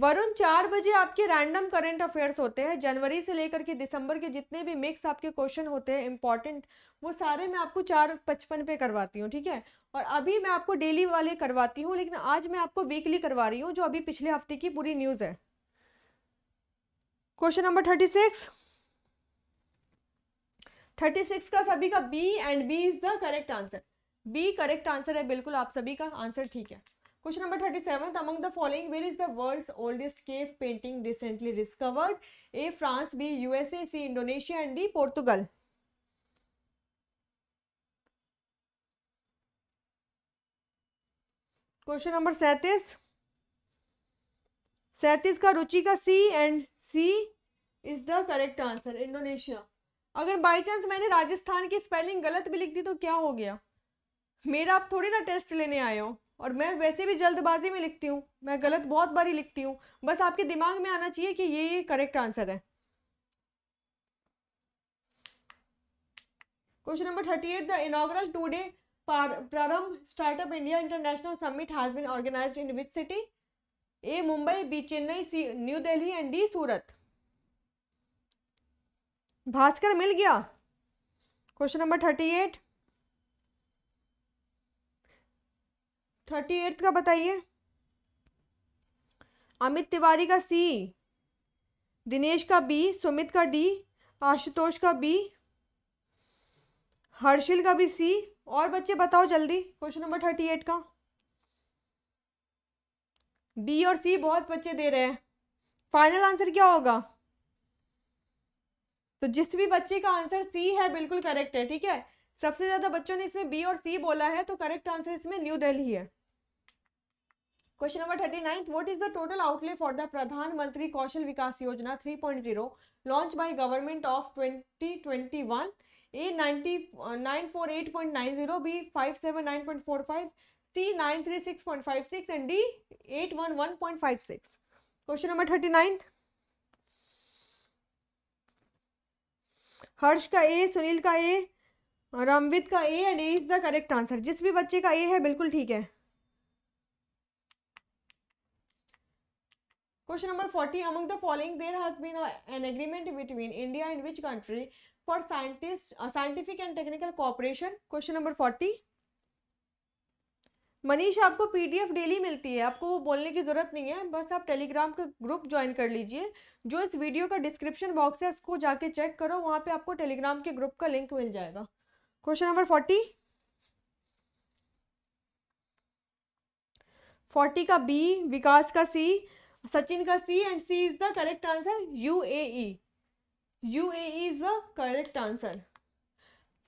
वरुण चार बजे आपके रैंडम करंट अफेयर्स होते हैं जनवरी से लेकर के दिसंबर के जितने भी मिक्स आपके क्वेश्चन होते हैं इंपॉर्टेंट वो सारे मैं आपको चार पचपन पे करवाती हूँ ठीक है और अभी मैं आपको डेली वाले करवाती हूँ लेकिन आज मैं आपको वीकली करवा रही हूँ जो अभी पिछले हफ्ते की पूरी न्यूज़ है question number thirty six thirty six का सभी का B and B is the correct answer B correct answer है बिल्कुल आप सभी का आंसर ठीक है question number thirty seven among the following where is the world oldest cave painting recently discovered A France B USA C Indonesia and D Portugal question number सैतीस सैतीस का रुचि का C and C is the correct answer Indonesia अगर by chance मैंने राजस्थान की spelling गलत भी लिख दी तो क्या हो गया मेरा आप थोड़ी ना टेस्ट लेने आए हो और मैं वैसे भी जल्दबाजी में लिखती हूँ मैं गलत बहुत बारी लिखती हूँ बस आपके दिमाग में आना चाहिए कि ये ये करेक्ट आंसर है question number thirty eight the inaugural two day Prarambh startup India international summit has been organised in which city A Mumbai B Chennai C new Delhi and D Surat Bhaskar मिल गया question number thirty eight thirty eighth का बताइए अमित तिवारी का सी दिनेश का B Sumit का D Ashutosh का B Harsil का भी सी और बच्चे बताओ जल्दी क्वेश्चन नंबर थर्टी एट का बी और सी बहुत बच्चे दे रहे हैं फाइनल आंसर क्या होगा तो जिस भी बच्चे का आंसर सी है बिल्कुल करेक्ट है ठीक है सबसे ज्यादा बच्चों ने इसमें बी और सी बोला है तो करेक्ट आंसर इसमें न्यू दिल्ली है question number thirty nine what is the total outlay for the Pradhanmantri Kaushal Vikas Yojana zero launch by government of one A zero B five C six and D six question number thirty nine Harsh का A Sunil का A Ramvid का A and A is the correct answer जिस भी बच्चे का A है बिल्कुल ठीक है question number forty among the following there has been an agreement between India and which country for scientist scientific and technical cooperation question number forty Manish आपको PDF daily मिलती है आपको वो बोलने की जरूरत नहीं है बस आप टेलीग्राम का ग्रुप ज्वाइन कर लीजिए जो इस वीडियो का डिस्क्रिप्शन बॉक्स है उसको जाके चेक करो वहाँ पे आपको टेलीग्राम के ग्रुप का लिंक मिल जाएगा क्वेश्चन नंबर फोर्टी फोर्टी का बी विकास का सी सचिन का C and C is the correct answer U A U A is the correct answer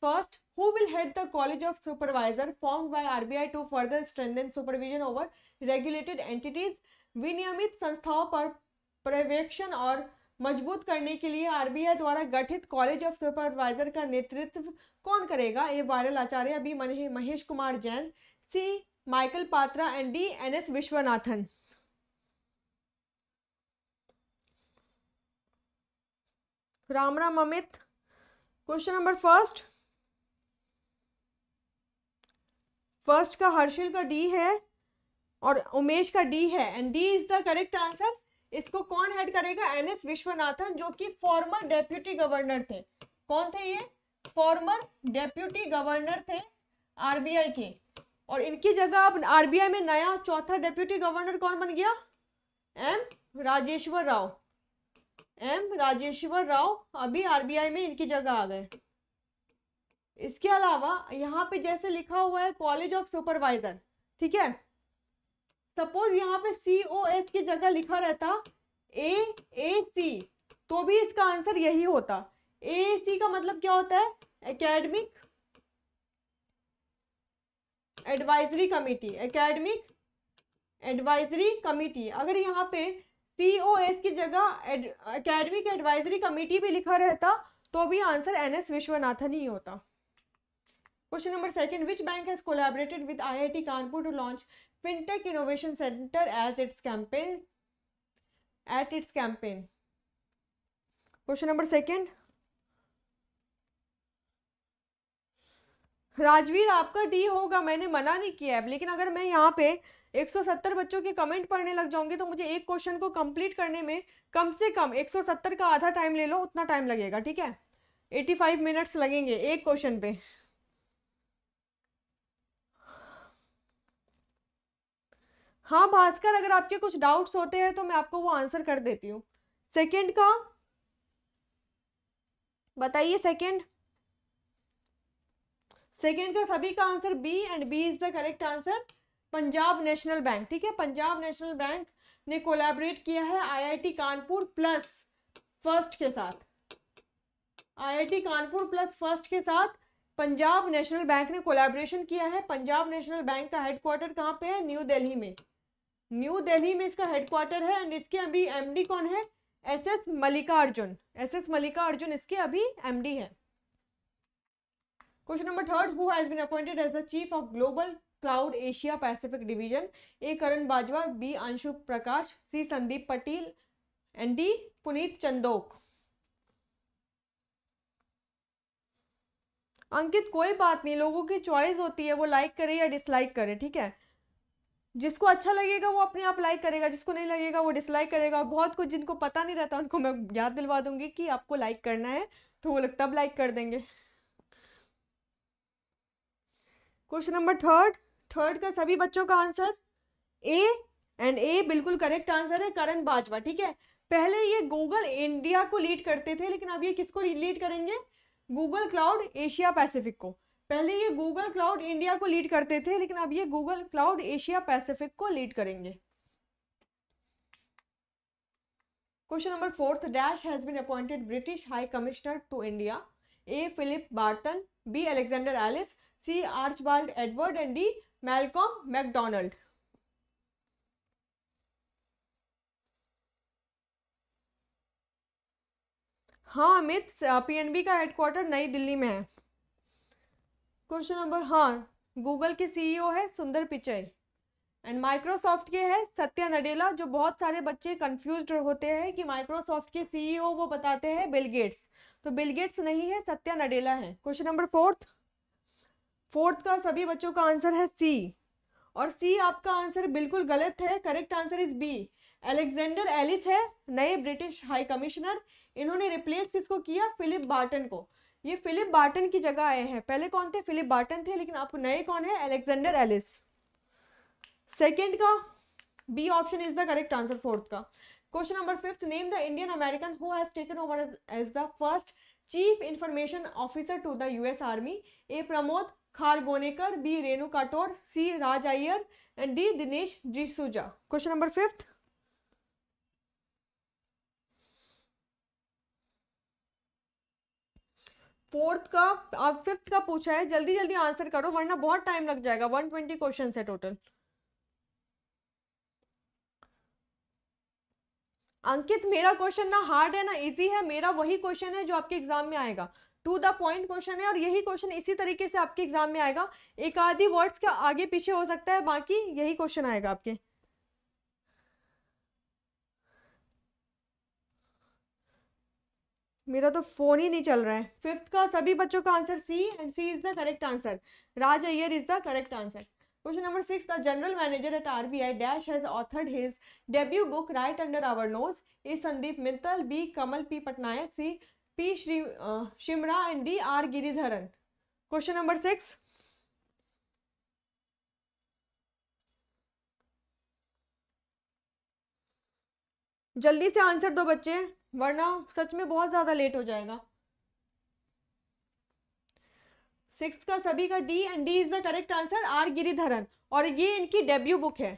first who will head the college of supervisor form by R B I to further strength and supervision over regulated entities विनियमित संस्थाओं पर पर्यवेक्षण और मजबूत करने के लिए RBI द्वारा गठित कॉलेज ऑफ सुपरवाइजर का नेतृत्व कौन करेगा ये वायरल आचार्य अभी Mahesh Kumar Jain C Michael Patra and D N S Vishwanathan Ram Ram Amit question number first first का हर्षिल का डी है और उमेश का डी है and D is the correct answer इसको कौन हेड करेगा एन एस विश्वनाथन जो कि फॉर्मर डेप्यूटी गवर्नर थे कौन थे ये फॉर्मर डेप्यूटी गवर्नर थे आरबीआई के और इनकी जगह अब आरबीआई में नया चौथा डेप्यूटी गवर्नर कौन बन गया एम राजेश्वर राव एम राजेश्वर राव अभी आरबीआई में इनकी जगह आ गए इसके अलावा यहाँ पे जैसे लिखा हुआ है कॉलेज ऑफ सुपरवाइजर ठीक है सपोज यहाँ पे सी ओ एस की जगह लिखा रहता ए ए सी तो भी इसका आंसर यही होता ए सी का मतलब क्या होता है academic advisory committee academic advisory committee अगर यहाँ पे सी ओ एस की जगह एकेडमिक एडवाइजरी कमेटी भी लिखा रहता तो भी आंसर एन एस विश्वनाथन ही होता question number second which bank has collaborated with IIT Kanpur to launch fintech innovation centre as its campaign at its campaign question number second Rajveer आपका डी होगा मैंने मना नहीं किया है लेकिन अगर मैं यहाँ पे 170 बच्चों के कमेंट पढ़ने लग जाऊंगी तो मुझे एक क्वेश्चन को कंप्लीट करने में कम से कम 170 का आधा टाइम ले लो उतना टाइम लगेगा ठीक है 85 मिनट्स लगेंगे एक क्वेश्चन पे हाँ भास्कर अगर आपके कुछ डाउट्स होते हैं तो मैं आपको वो आंसर कर देती हूँ सेकंड का बताइए सेकंड सेकंड का सभी का answer B and B is the correct answer Punjab National Bank ठीक है पंजाब नेशनल बैंक ने कोलैबोरेट किया है आईआईटी कानपुर प्लस फर्स्ट के साथ आईआईटी कानपुर प्लस फर्स्ट के साथ पंजाब नेशनल बैंक ने कोलैबोरेशन किया है पंजाब नेशनल बैंक का हेडक्वार्टर कहाँ पे है न्यू दिल्ली में न्यू दिल्ली में इसका हेडक्वार्टर है एंड इसके अभी एमडी कौन है S S Mallika Arjun S S Mallika Arjun इसके अभी एमडी है question number third who has been appointed as the chief of global cloud Asia Pacific division A Karan Bajwa B Anshu Prakash C Sandeep Patel and D Punit Chandok Ankit कोई बात नहीं लोगों की चॉइस होती है वो लाइक करे या डिसलाइक करे ठीक है जिसको अच्छा लगेगा वो अपने आप लाइक करेगा जिसको नहीं लगेगा वो डिसलाइक करेगा और बहुत कुछ जिनको पता नहीं रहता उनको मैं याद दिलवा दूंगी कि आपको लाइक करना है तो वो लोग तब लाइक कर देंगे क्वेश्चन नंबर थर्ड थर्ड का सभी बच्चों का आंसर ए एंड ए बिल्कुल करेक्ट आंसर है करण बाजवा ठीक है पहले ये गूगल इंडिया को लीड करते थे लेकिन अब ये किसको लीड करेंगे गूगल क्लाउड एशिया पैसिफिक को पहले ये गूगल क्लाउड इंडिया को लीड करते थे लेकिन अब ये गूगल क्लाउड एशिया पैसिफिक को लीड करेंगे question number fourth dash has been appointed British high commissioner to India A Philip Barton B Alexander Ellis C Archibald Edward and D Malcolm McDonald हाँ Amit PNB का headquarter नई दिल्ली में है question number हाँ Google के CEO है Sundar Pichai and Microsoft के है सत्या नडेला जो बहुत सारे बच्चे कंफ्यूज होते हैं कि माइक्रोसॉफ्ट के सीईओ e वो बताते हैं बिल गेट्स तो बिल गेट्स नहीं है सत्या नडेला है क्वेश्चन नंबर फोर्थ फोर्थ का सभी बच्चों का आंसर है सी और सी आपका आंसर बिल्कुल गलत है correct answer is B Alexander Ellis है नए ब्रिटिश हाई कमिश्नर इन्होंने रिप्लेस किसको किया फिलिप बार्टन को ये फिलिप बार्टन की जगह आए हैं पहले कौन थे फिलिप बार्टन थे लेकिन आपको नए कौन है अलेक्जेंडर एलिस सेकेंड का B option is the correct answer fourth का question number fifth name the Indian American who has taken over as the first chief information officer to the US army A Pramod Khargonekar B Renu Kator C Raj Iyer and D Dinesh D'Souza question number fifth fourth का आप fifth का पूछा है जल्दी जल्दी answer करो वरना बहुत टाइम लग जाएगा वन ट्वेंटी क्वेश्चन है टोटल अंकित मेरा क्वेश्चन ना हार्ड है ना इजी है मेरा वही क्वेश्चन है जो आपके एग्जाम में आएगा टू द पॉइंट क्वेश्चन है और यही क्वेश्चन इसी तरीके से आपके एग्जाम में आएगा एक आधी वर्ड्स का आगे पीछे हो सकता है बाकी यही क्वेश्चन आएगा आपके मेरा तो फोन ही नहीं चल रहा है फिफ्थ का सभी बच्चों का answer C and C is the correct answer Raj Iyer is the correct answer question number six the general manager at R B I dash has authored his debut book right under our nose A Sandeep Mittal B Kamal P Patnaik C P Shri Shimra and D R Giridharan question number six जल्दी से answer दो बच्चे वरना सच में बहुत ज़्यादा late हो जाएगा सिक्स का सभी का D and D is the correct answer R Giridharan और ये इनकी डेब्यू बुक है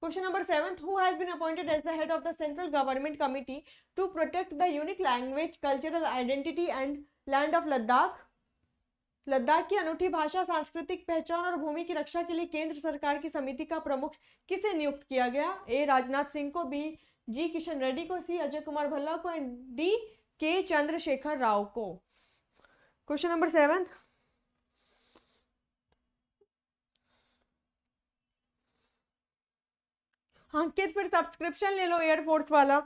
question number seven who has been appointed as the head of the central government committee to protect the unique language cultural identity and land of Ladakh Ladakh की अनूठी भाषा सांस्कृतिक पहचान और भूमि की रक्षा के लिए केंद्र सरकार की समिति का प्रमुख किसे नियुक्त किया गया ए राजनाथ सिंह को बी जी किशन रेड्डी को सी अजय कुमार भल्ला को एंड डी के चंद्रशेखर राव को क्वेश्चन नंबर सेवन अंकित फिर सब्सक्रिप्शन ले लो एयरफोर्स वाला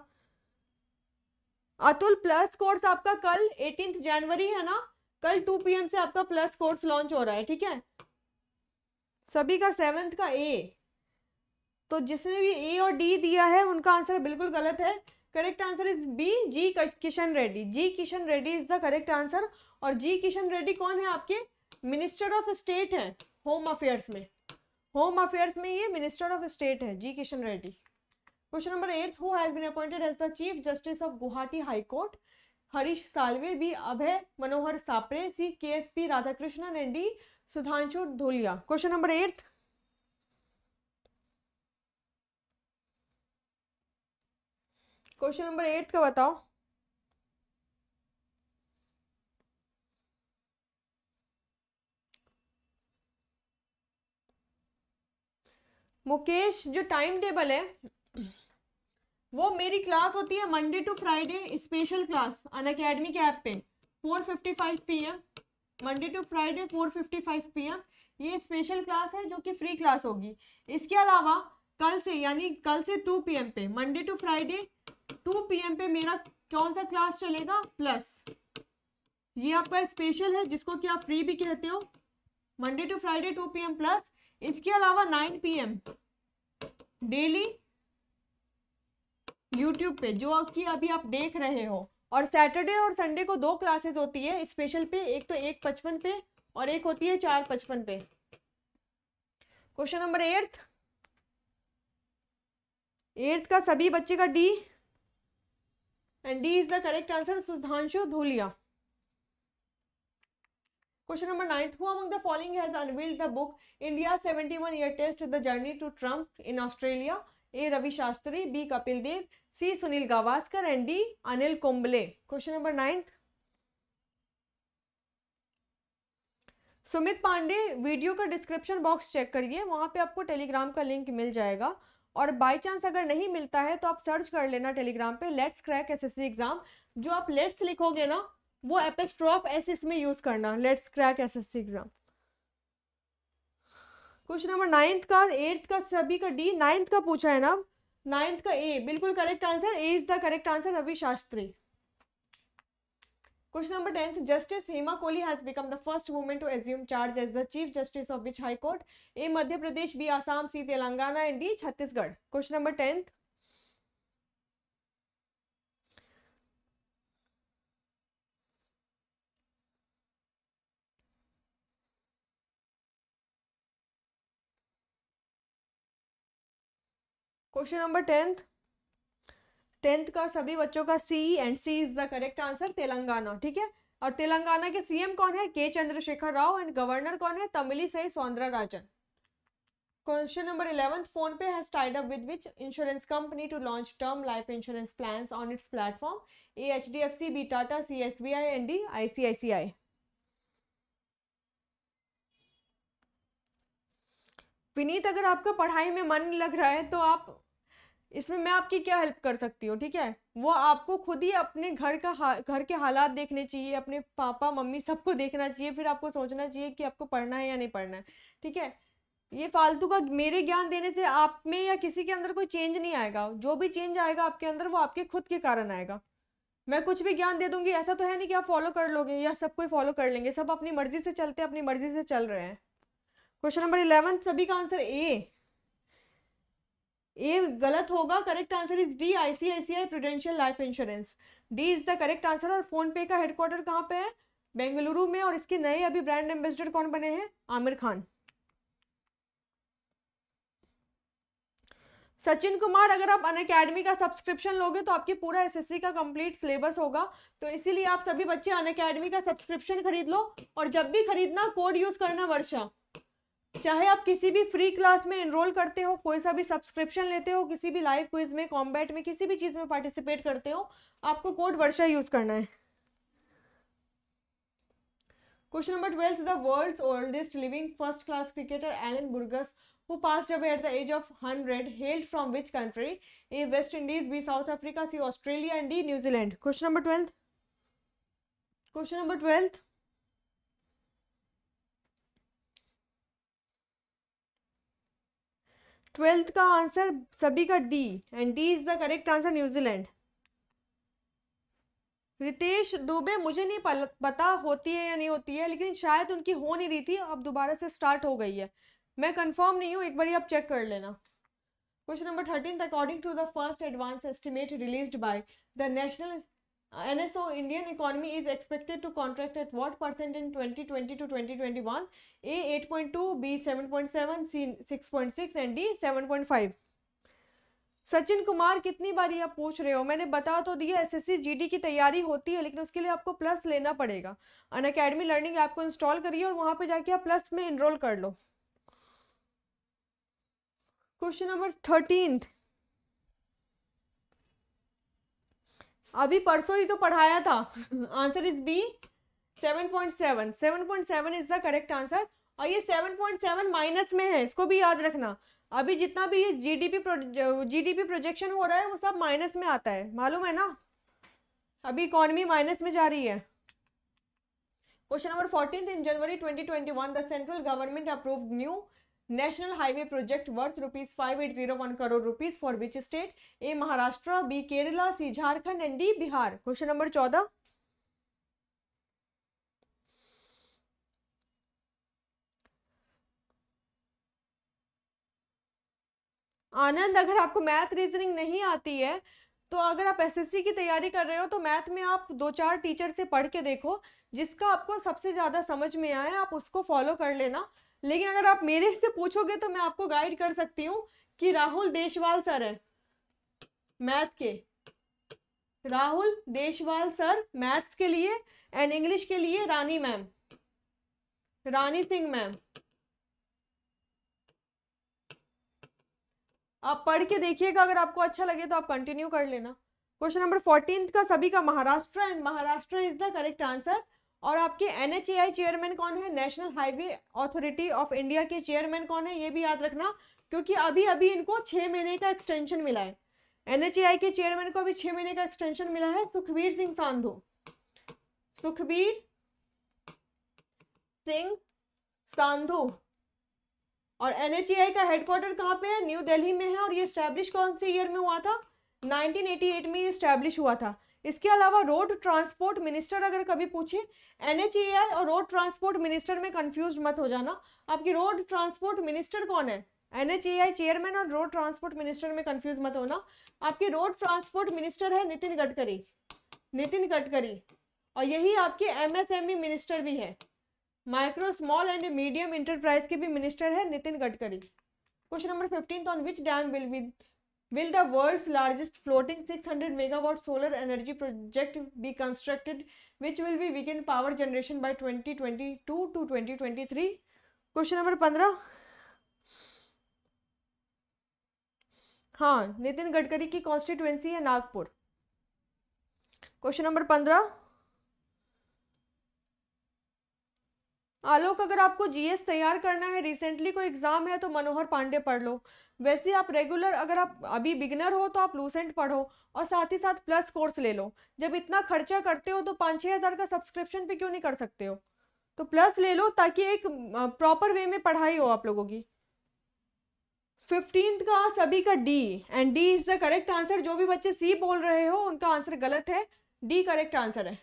अतुल प्लस कोर्स आपका कल एटीन जनवरी है ना कल टू पीएम से आपका प्लस कोर्स लॉन्च हो रहा है ठीक है सभी का सेवेंथ का ए तो जिसने भी ए और डी दिया है उनका आंसर बिल्कुल गलत है correct answer is B G Kishan Reddy G Kishan Reddy is the correct answer और जी किशन रेड्डी कौन है आपके मिनिस्टर ऑफ स्टेट है होम अफेयर्स में होम अफेयर्स में ये मिनिस्टर ऑफ स्टेट है G Kishan Reddy question number eight who has been appointed as the chief justice of Guwahati high court Harish Salve B Abhay Manohar Sapre C K S P Radhakrishnan and D Sudhanshu Dhulia question number eight question number eight का बताओ मुकेश जो time table है वो मेरी class होती है Monday to Friday special class Unacademy के app पे 4:55 PM Monday to Friday 4:55 PM ये स्पेशल क्लास है जो कि फ्री क्लास होगी इसके अलावा कल से यानी कल से 2 पीएम पे Monday to Friday two AM पे मेरा कौन सा क्लास चलेगा प्लस ये आपका स्पेशल है जिसको कि आप फ्री भी कहते हो Monday to Friday two AM plus इसके अलावा नाइन पीएम डेली यूट्यूब पे जो कि अभी आप देख रहे हो और सैटरडे और संडे को दो क्लासेस होती है स्पेशल पे एक तो एक पचपन पे और एक होती है चार पचपन पे क्वेश्चन नंबर एट्थ एट्थ का सभी बच्चे का D and D is the correct answer Sudhanshu Dhulia question number ninth who among the following has unveiled the book India seventy one year test the journey to triumph in Australia A Ravi Shastri B Kapil Dev C Sunil Gavaskar and D Anil Kumble question number ninth Sumit Pandey video का description box check करिए वहां पे आपको Telegram का link मिल जाएगा और by chance अगर नहीं मिलता है तो आप सर्च कर लेना टेलीग्राम पे लेट्स क्रैक एसएससी एग्जाम जो आप लेट्स लिखोगे ना वो एपेस्ट्रॉफ एस इसमें यूज करना let's crack SSC exam question number ninth का एट्थ का सभी का डी नाइन्थ का पूछा है ना नाइन्थ का ए बिल्कुल correct answer A is the correct answer Ravi Shastri question number tenth justice Hema Kohli has become the first women to assume charge as the chief justice of which high court A Madhya Pradesh B Assam C Telangana and D Chhattisgarh question number tenth question number tenth tenth का सभी बच्चों का C and C is the correct answer Telangana ठीक है और तेलंगाना के CM कौन है के चंद्रशेखर राव एंड गवर्नर कौन है Tamilisai Soundararajan question number eleven PhonePe has tied up with which insurance company to launch term life insurance plan on its platform A H D F C B Tata C S B I and ICICI Vineet अगर आपका पढ़ाई में मन लग रहा है तो आप इसमें मैं आपकी क्या हेल्प कर सकती हूँ ठीक है वो आपको खुद ही अपने घर का हा, घर के हालात देखने चाहिए अपने पापा मम्मी सबको देखना चाहिए फिर आपको सोचना चाहिए कि आपको पढ़ना है या नहीं पढ़ना है ठीक है ये फालतू का मेरे ज्ञान देने से आप में या किसी के अंदर कोई चेंज नहीं आएगा जो भी चेंज आएगा आपके अंदर वो आपके खुद के कारण आएगा मैं कुछ भी ज्ञान दे दूंगी ऐसा तो है नहीं कि आप फॉलो कर लोगे या सब कोई फॉलो कर लेंगे सब अपनी मर्जी से चलते अपनी मर्जी से चल रहे हैं क्वेश्चन नंबर इलेवन सभी का आंसर ए ए गलत होगा correct answer is D ICICI prudential life insurance D is the correct answer और फोन पे का हेडक्वार्टर कहाँ पे है बेंगलुरु में और इसके नए अभी ब्रांड एम्बेसडर कौन बने हैं आमिर खान सचिन कुमार अगर आप अन अकेडमी का सब्सक्रिप्शन लोगे तो आपके पूरा एसएससी का कंप्लीट सिलेबस होगा तो इसीलिए आप सभी बच्चे अन अकेडमी का सब्सक्रिप्शन खरीद लो और जब भी खरीदना कोड यूज करना वर्षा चाहे आप किसी भी फ्री क्लास में इनरोल करते हो कोई सा भी सब्सक्रिप्शन लेते हो किसी भी लाइव क्विज में कॉम्बैट में किसी भी चीज में पार्टिसिपेट करते हो आपको कोड वर्षा यूज करना है question number twelfth the world oldest living first class cricketer Alan Burgess who passed away at the age of hundred hailed from which country A West Indies B South Africa C Australia and D New Zealand question number twelfth question number twelfth twelfth का answer सभी का D and D is the correct answer New Zealand Ritesh Dubey मुझे नहीं पता होती है या नहीं होती है लेकिन शायद उनकी हो नहीं रही थी अब दोबारा से स्टार्ट हो गई है मैं कंफर्म नहीं हूँ एक बार आप चेक कर लेना question number thirteen according to the first advance estimate release by the national NSO Indian economy is expected to contract at what percent in 2020 to 2021? A 8.2, B 7.7, C 6.6 and D 7.5. Sachin Kumar कितनी बार ये आप पूछ रहे हो मैंने बता तो दिया एसएससी जीडी की तैयारी होती है लेकिन उसके लिए आपको प्लस लेना पड़ेगा अन अकेडमी लर्निंग ऐप को इंस्टॉल करिए और वहां पे जाके आप प्लस में इनरोल कर लो क्वेश्चन नंबर अभी परसों ही तो पढ़ाया था answer is B seven point seven seven point seven is the correct answer और ये सेवन पॉइंट सेवन माइनस में है इसको भी याद रखना अभी जितना भी ये जीडीपी जीडीपी प्रोजेक्शन हो रहा है वो सब माइनस में आता है मालूम है ना अभी इकोनॉमी माइनस में जा रही है question number fourteen in January twenty twenty one the central government approve new national highway project worth rupees five eight zero one crore rupees for which state A Maharashtra B Kerala C Jharkhand and D Bihar question number चौदह आनंद अगर आपको math reasoning नहीं आती है तो अगर आप SSC की तैयारी कर रहे हो तो मैथ में आप दो चार टीचर से पढ़ के देखो जिसका आपको सबसे ज़्यादा समझ में आए आप उसको फॉलो कर लेना लेकिन अगर आप मेरे से पूछोगे तो मैं आपको गाइड कर सकती हूँ कि राहुल देशवाल सर है मैथ के राहुल देशवाल सर मैथ्स के लिए एंड इंग्लिश के लिए रानी मैम रानी सिंह मैम आप पढ़ के देखिएगा अगर आपको अच्छा लगे तो आप कंटिन्यू कर लेना क्वेश्चन नंबर फोर्टीन का सभी का Maharashtra and Maharashtra is the correct answer और आपके एन चेयरमैन कौन है national highway authority of India के चेयरमैन कौन है ये भी याद रखना क्योंकि अभी अभी इनको छः महीने का एक्सटेंशन मिला है एन के चेयरमैन को अभी छः महीने का एक्सटेंशन मिला है सुखबीर सिंह सांधु सुखबीर सिंह सांधु और एन का हेडक्वार्टर कहाँ पे है न्यू दिल्ली में है और ये स्टैब्लिश कौन से ईयर में हुआ था 1988 में ये स्टैब्लिश हुआ था इसके अलावा रोड ट्रांसपोर्ट मिनिस्टर अगर कभी पूछे एन और रोड ट्रांसपोर्ट मिनिस्टर में कंफ्यूज मत हो जाना आपकी रोड ट्रांसपोर्ट मिनिस्टर कौन है एन चेयरमैन और रोड ट्रांसपोर्ट मिनिस्टर में कंफ्यूज मत होना आपके रोड ट्रांसपोर्ट मिनिस्टर है नितिन गडकरी नितिन गडकरी और यही आपके एमएसएमई e मिनिस्टर भी है micro small and medium enterprise के भी मिनिस्टर है Nitin Gadkari question number fifteen on which dam will be will the world's largest floating 600 megawatt solar energy project be constructed which will be weaken power generation by 2022 to 2023 question number 15 हाँ नितिन गडकरी की constituency है Nagpur question number 15 आलोक अगर आपको GS तैयार करना है recently कोई exam है तो मनोहर पांडे पढ़ लो वैसे आप रेगुलर अगर आप अभी बिगनर हो तो आप लूसेंट पढ़ो और साथ ही साथ प्लस कोर्स ले लो जब इतना खर्चा करते हो तो पाँच छः हज़ार का सब्सक्रिप्शन पे क्यों नहीं कर सकते हो तो प्लस ले लो ताकि एक प्रॉपर वे में पढ़ाई हो आप लोगों की फिफ्टींथ का सभी का D and D is the correct answer जो भी बच्चे सी बोल रहे हो उनका आंसर गलत है डी करेक्ट आंसर है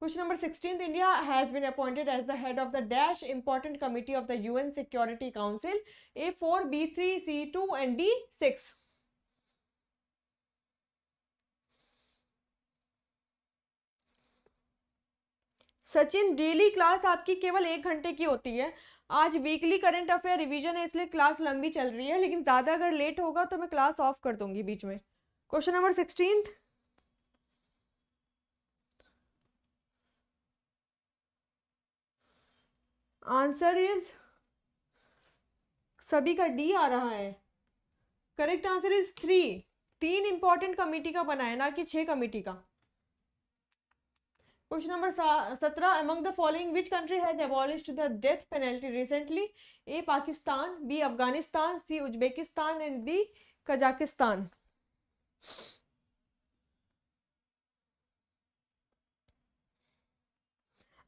क्वेश्चन नंबर सिक्सटीन तो India has been appointed as the head of the dash important committee of the UN security council A four B three C two and D six Sachin daily class आपकी केवल एक घंटे की होती है आज weekly current affair revision है इसलिए क्लास लंबी चल रही है लेकिन ज़्यादा अगर लेट होगा तो मैं क्लास ऑफ कर दूंगी बीच में question number sixteen answer is सभी का डी आ रहा है करेक्ट आंसर इज थ्री तीन इंपॉर्टेंट कमेटी का बनाया ना कि छह कमेटी का क्वेश्चन नंबर सत्रह among the following which country has abolish the death penalty recently A Pakistan B Afghanistan C Uzbekistan and D Kazakhstan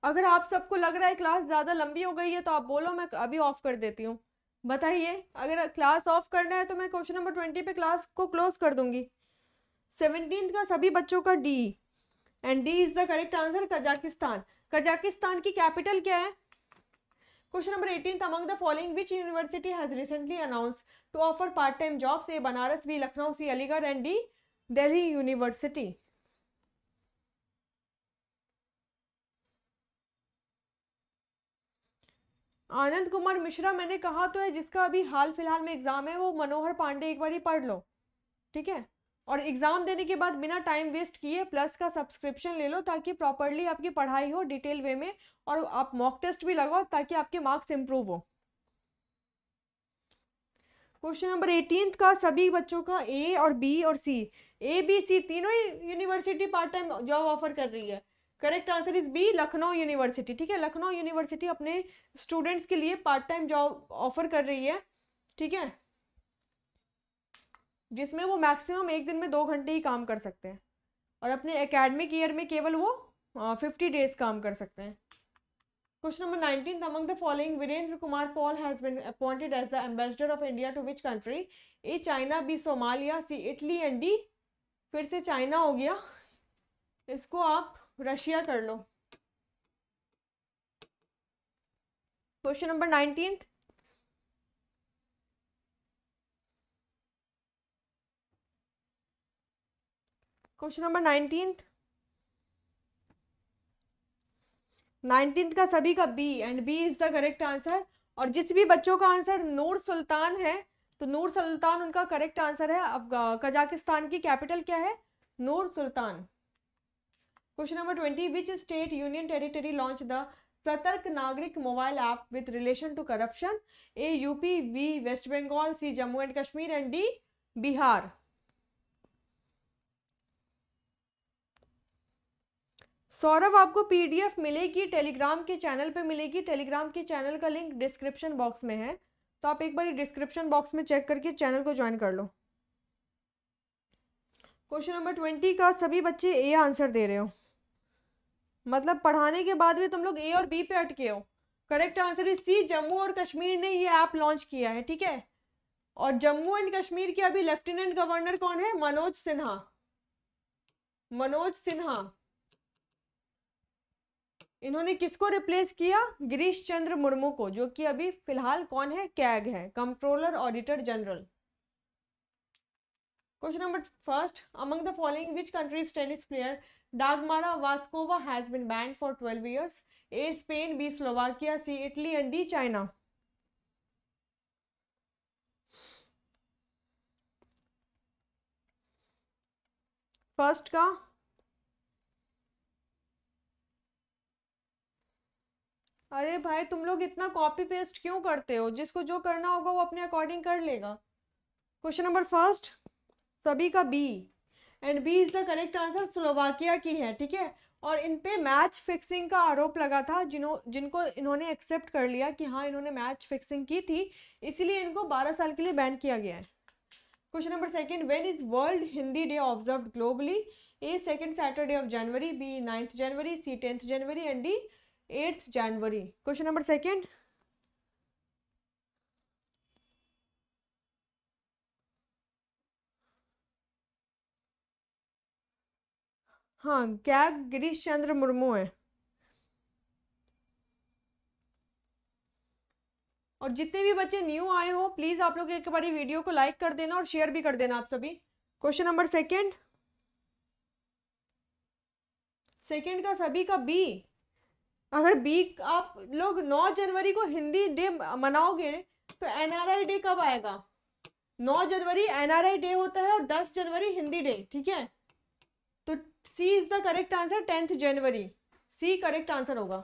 अगर आप सबको लग रहा है क्लास ज़्यादा लंबी हो गई है तो आप बोलो मैं अभी ऑफ कर देती हूँ बताइए अगर क्लास ऑफ करना है तो मैं क्वेश्चन नंबर ट्वेंटी पे क्लास को क्लोज कर दूंगी सेवनटीन का सभी बच्चों का D and D is the correct answer Kazakhstan Kazakhstan की कैपिटल क्या है question number eighteen among the following which university has recently announce to offer part time jobs A Banaras B Lucknow C Aligarh and D Delhi university Anand Kumar Mishra मैंने कहा तो है जिसका अभी हाल फिलहाल में एग्ज़ाम है वो मनोहर पांडे एक बार ही पढ़ लो ठीक है और एग्ज़ाम देने के बाद बिना टाइम वेस्ट किए प्लस का सब्सक्रिप्शन ले लो ताकि प्रॉपरली आपकी पढ़ाई हो डिटेल वे में और आप मॉक टेस्ट भी लगाओ ताकि आपके मार्क्स इम्प्रूव हो क्वेश्चन नंबर एटीन का सभी बच्चों का ए और बी और सी ए बी सी तीनों ही university part time job offer कर रही है correct answer is B Lucknow university ठीक है लखनऊ यूनिवर्सिटी अपने स्टूडेंट्स के लिए पार्ट टाइम जॉब ऑफर कर रही है ठीक है जिसमें वो मैक्सिमम एक दिन में दो घंटे ही काम कर सकते हैं और अपने एकेडमिक ईयर में केवल वो फिफ्टी डेज काम कर सकते हैं question number nineteen among the following Virendra Kumar Paul has been appointed as the ambassador of India to which country A China B Somalia C Italy and D फिर से चाइना हो गया इसको आप रशिया कर लो question number nineteen question number nineteen nineteen का सभी का B and B is the correct answer और जिस भी बच्चों का आंसर नूर सुल्तान है तो नूर सुल्तान उनका करेक्ट आंसर है अब कजाकिस्तान की कैपिटल क्या है Nur Sultan question number twenty which state union territory launch the Satark Nagrik mobile app with relation to corruption A UP B West Bengal C Jammu and Kashmir and D Bihar Saurabh आपको पीडीएफ मिलेगी टेलीग्राम के channel पे मिलेगी टेलीग्राम के channel का link description box में है तो आप एक बार डिस्क्रिप्शन बॉक्स में चेक करके चैनल को ज्वाइन कर लो क्वेश्चन नंबर ट्वेंटी का सभी बच्चे ए आंसर दे रहे हो मतलब पढ़ाने के बाद भी तुम लोग ए और बी पे अटके हो correct answer is C Jammu और कश्मीर ने ये ऐप लॉन्च किया है ठीक है और जम्मू एंड कश्मीर के अभी लेफ्टिनेंट गवर्नर कौन है मनोज सिन्हा मनोज सिन्हा इन्होंने किसको रिप्लेस किया गिरीश चंद्र मुर्मू को जो कि अभी फिलहाल कौन है कैग है controller auditor general question number first among the following which countries tennis player Dagmara Vaskova has been banned for 12 years. A. Spain, B. Slovakia, C. Italy and D. China. First का अरे भाई तुम लोग इतना copy paste क्यों करते हो जिसको जो करना होगा वो अपने अकॉर्डिंग कर लेगा क्वेश्चन नंबर फर्स्ट सभी का B and B is the correct answer Slovakia की है ठीक है और इन पे मैच फिक्सिंग का आरोप लगा था जिन्हों जिनको इन्होंने एक्सेप्ट कर लिया कि हाँ इन्होंने मैच फिक्सिंग की थी इसीलिए इनको 12 साल के लिए बैन किया गया है question number second when is world Hindi day observe globally A second Saturday of January B ninth January C tenth January and D eighth January question number second हाँ क्या गिरीश चंद्र मुर्मू है और जितने भी बच्चे न्यू आए हो प्लीज आप लोग एक बार वीडियो को लाइक कर देना और शेयर भी कर देना आप सभी क्वेश्चन नंबर सेकेंड सेकेंड का सभी का बी अगर बी आप लोग 9 जनवरी को हिंदी डे मनाओगे तो एनआरआई डे कब आएगा 9 जनवरी एनआरआई डे होता है और 10 जनवरी हिंदी डे ठीक है C is the correct answer tenth January C correct answer होगा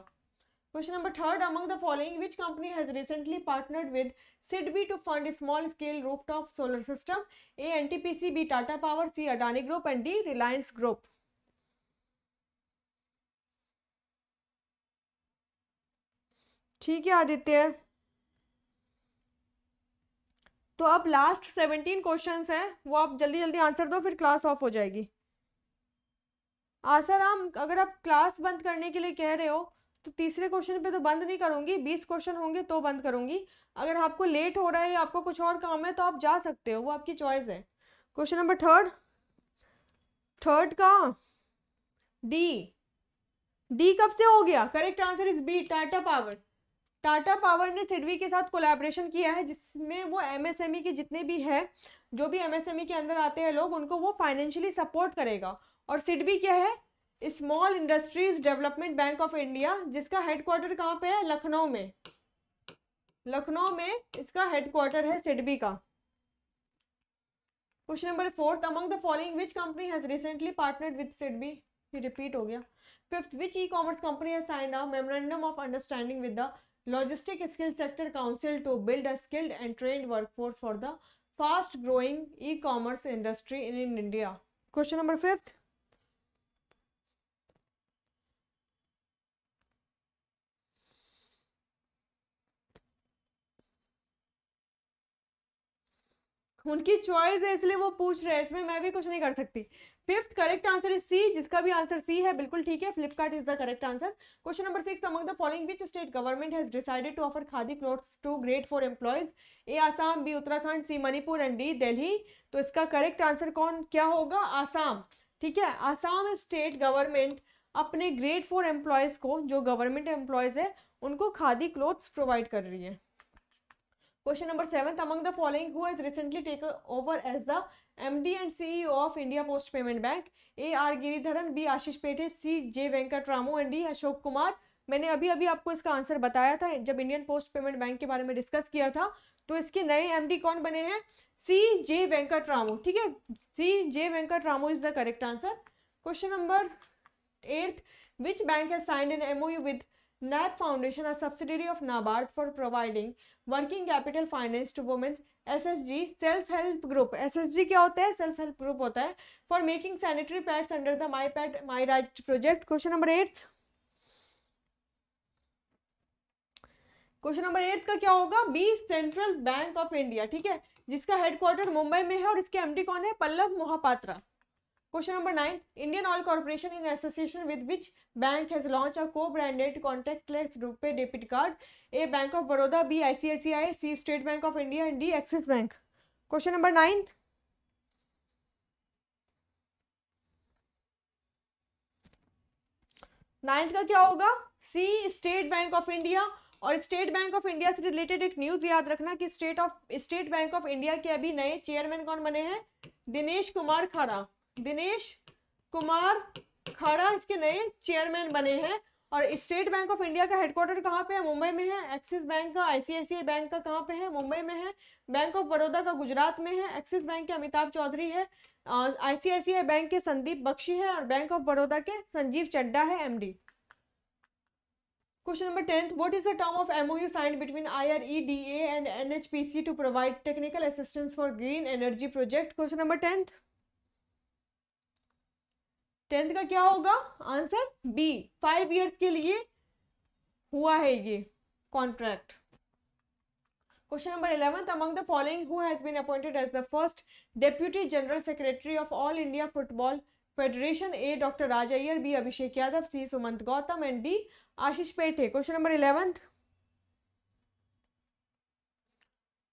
question number third among the following which company has recently partnered with SIDBI to fund small scale rooftop solar system A NTPC B Tata power C Adani group and D Reliance group ठीक है आदित्य तो अब last seventeen questions हैं वो आप जल्दी जल्दी answer दो फिर क्लास ऑफ हो जाएगी आसाराम हाँ अगर आप क्लास बंद करने के लिए कह रहे हो तो तीसरे क्वेश्चन पे तो बंद नहीं करूँगी बीस क्वेश्चन होंगे तो बंद करूँगी अगर आपको लेट हो रहा है या आपको कुछ और काम है तो आप जा सकते हो वो आपकी चॉइस है क्वेश्चन नंबर थर्ड थर्ड का डी डी कब से हो गया correct answer is B Tata power Tata power ने सिडवी के साथ कोलैबोरेशन किया है जिसमें वो एमएसएमई e के जितने भी है जो भी एमएसएमई e के अंदर आते हैं लोग उनको वो फाइनेंशियली सपोर्ट करेगा और सिडबी क्या है small industries development bank of India जिसका हेडक्वार्टर कहाँ पे है लखनऊ में लखनऊ में इसका हेडक्वार्टर है सिडबी का question number fourth among the following which company has recently partnered with SIDBI repeat हो गया fifth which e commerce company has sign a memorandum of understanding with the logistic skill sector council to build a skilled and trained work for the fast growing e commerce industry in India question number fifth उनकी choice है इसलिए वो पूछ रहे हैं इसमें मैं भी कुछ नहीं कर सकती fifth correct answer is C जिसका भी आंसर सी है बिल्कुल ठीक है Flipkart is the correct answer question number six among the following which state government has decided to offer khadi clothes to grade four employees A Assam B Uttarakhand C Manipur and D Delhi तो इसका correct answer कौन क्या होगा आसाम ठीक है आसाम स्टेट गवर्नमेंट अपने grade four employees को जो गवर्नमेंट एम्प्लॉयज़ है उनको खादी क्लोथ्स प्रोवाइड कर रही है question number seventh among the following who has recently take over as the MD and CEO of India post payment bank A R Giridharan B Ashish Pethe C J Venkatramu and D Ashok Kumar मैंने अभी अभी आपको इसका आंसर बताया था जब इंडियन पोस्ट पेमेंट बैंक के बारे में डिस्कस किया था तो इसके नए डी कौन बने हैं सी जे वेंकटरामो ठीक है C J Venkatramu is the correct answer question number eighth which bank है signed an MOU with NAB Foundation, a subsidiary of NABARD for providing working capital finance to women. SSG self help group SSG क्या होता है self help group होता है for making sanitary pads under the my pad my right project question number eight question number eight का क्या होगा B central bank of India ठीक है जिसका हेडक्वार्टर मुंबई में है और इसके एमडी कौन है Pallav Mohapatra question number nine Indian oil corporation in association with which bank has launch a co branded contactless RuPay debit card A bank of Baroda B ICICI C state bank of India and D Axis bank question number nine ninth का क्या होगा C state bank of India और state bank of India से related एक news याद रखना कि state of state bank of India के अभी नए चेयरमैन कौन बने हैं दिनेश कुमार खारा दिनेश कुमार खड़ा इसके नए चेयरमैन बने हैं और स्टेट बैंक ऑफ इंडिया का हेडक्वार्टर कहाँ पे है मुंबई में है एक्सिस बैंक का आईसीआईसीआई बैंक का कहाँ पे है मुंबई में है बैंक ऑफ बड़ौदा का गुजरात में है एक्सिस बैंक के अमिताभ चौधरी है आईसीआईसीआई बैंक के संदीप बख्शी है और बैंक ऑफ बड़ौदा के संजीव चड्डा है MD Question number 10th. What is the term of MOU and N H P C to provide technical assistance for green energy project question number tenth tenth का क्या होगा answer B five years के लिए हुआ है ये contract question number eleventh among the following who has been appointed as the first deputy general secretary of all India football federation A doctor Raj Iyer B Abhishek Yadav C Sumant Gautam and D Ashish Pethe question number eleventh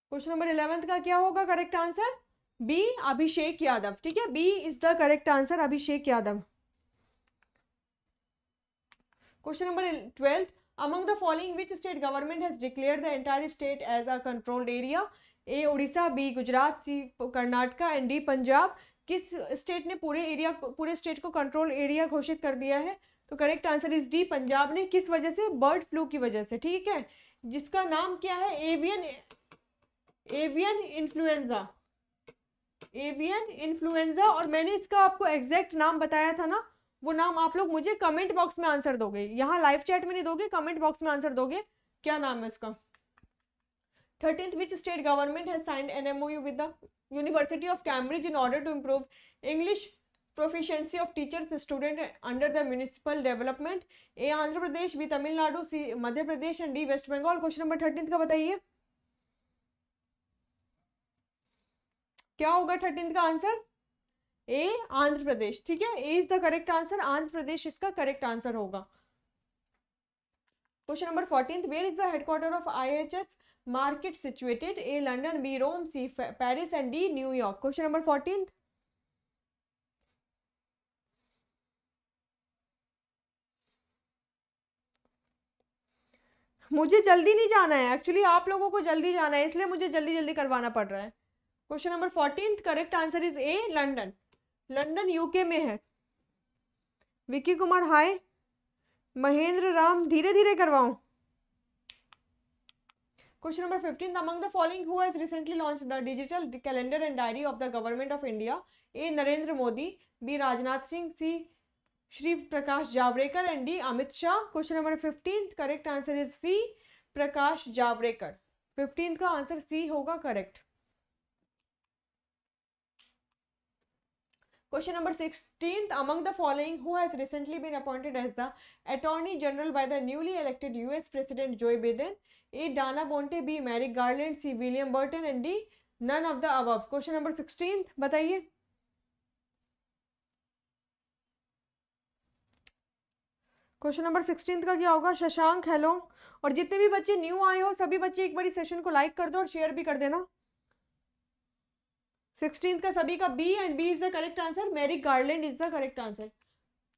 question number eleventh का क्या होगा correct answer B Abhishek Yadav ठीक है B is the correct answer Abhishek Yadav question number twelfth among the following which state government has declare the entire state as a controlled area A Odisha B Gujarat C Karnataka and D Punjab किस state ने पूरे area पूरे state को control area घोषित कर दिया है तो correct answer is D Punjab ने किस वजह से बर्ड फ्लू की वजह से ठीक है जिसका नाम क्या है avian avian influenza avian influenza और मैंने इसका आपको एग्जैक्ट नाम बताया था ना वो नाम आप लोग मुझे कमेंट बॉक्स में आंसर दोगे यहाँ लाइव चैट में नहीं दोगे कमेंट बॉक्स में आंसर दोगे क्या नाम है इसका thirteen which state government has signed an M O U with the university of Cambridge in order to improve English proficiency of teachers student under the municipal development A Andhra Pradesh B Tamil Nadu C Madhya Pradesh and D West Bengal question number thirteen का बताइए क्या होगा thirteen का answer ए आंध्र प्रदेश ठीक है A is the correct answer Andhra Pradesh इसका correct answer होगा question number fourteen where is the headquarter of IHS market situated A London B Rome C Paris and D New York question number number मुझे जल्दी नहीं जाना है actually आप लोगों को जल्दी जाना है इसलिए मुझे जल्दी जल्दी करवाना पड़ रहा है question number fourteen correct answer is a London London UK में है विकी कुमार हाय महेंद्र राम धीरे धीरे करवाऊं question number fifteen among the following who has recently launched the digital calendar and diary of the government of india a narendra modi b rajnath singh c Shri Prakash Javadekar and D Amit Shah question number fifteen correct answer is C Prakash Javadekar fifteen का answer C होगा correct question number sixteen among the following who has recently been appointed as the attorney general by the newly elected US president Joe Biden A Dana Boente B Merrick Garland C William Burton and D none of the अब question number sixteen बताइए question number sixteen का क्या होगा Shashank hello और जितने भी बच्चे new आए हो सभी बच्चे एक बार सेशन को लाइक कर दो और शेयर भी कर देना सिक्सटीन का सभी का B and B is the correct answer Merrick Garland is the correct answer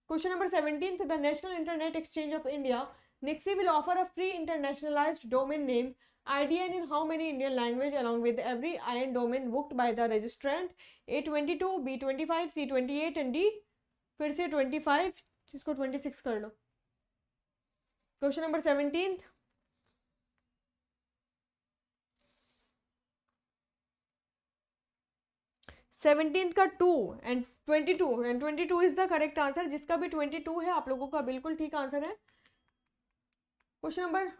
question number seventeen the national internet exchange of India NIXI will offer a free internationalized domain name IDN in how many Indian language along with every I N domain booked by the registrant A twenty two B twenty five C twenty eight and D फिर से twenty five इसको twenty six कर लो question number seventeen seventeen का two and twenty two and twenty two is the correct answer जिसका भी twenty two है आप लोगों का बिल्कुल ठीक आंसर है question number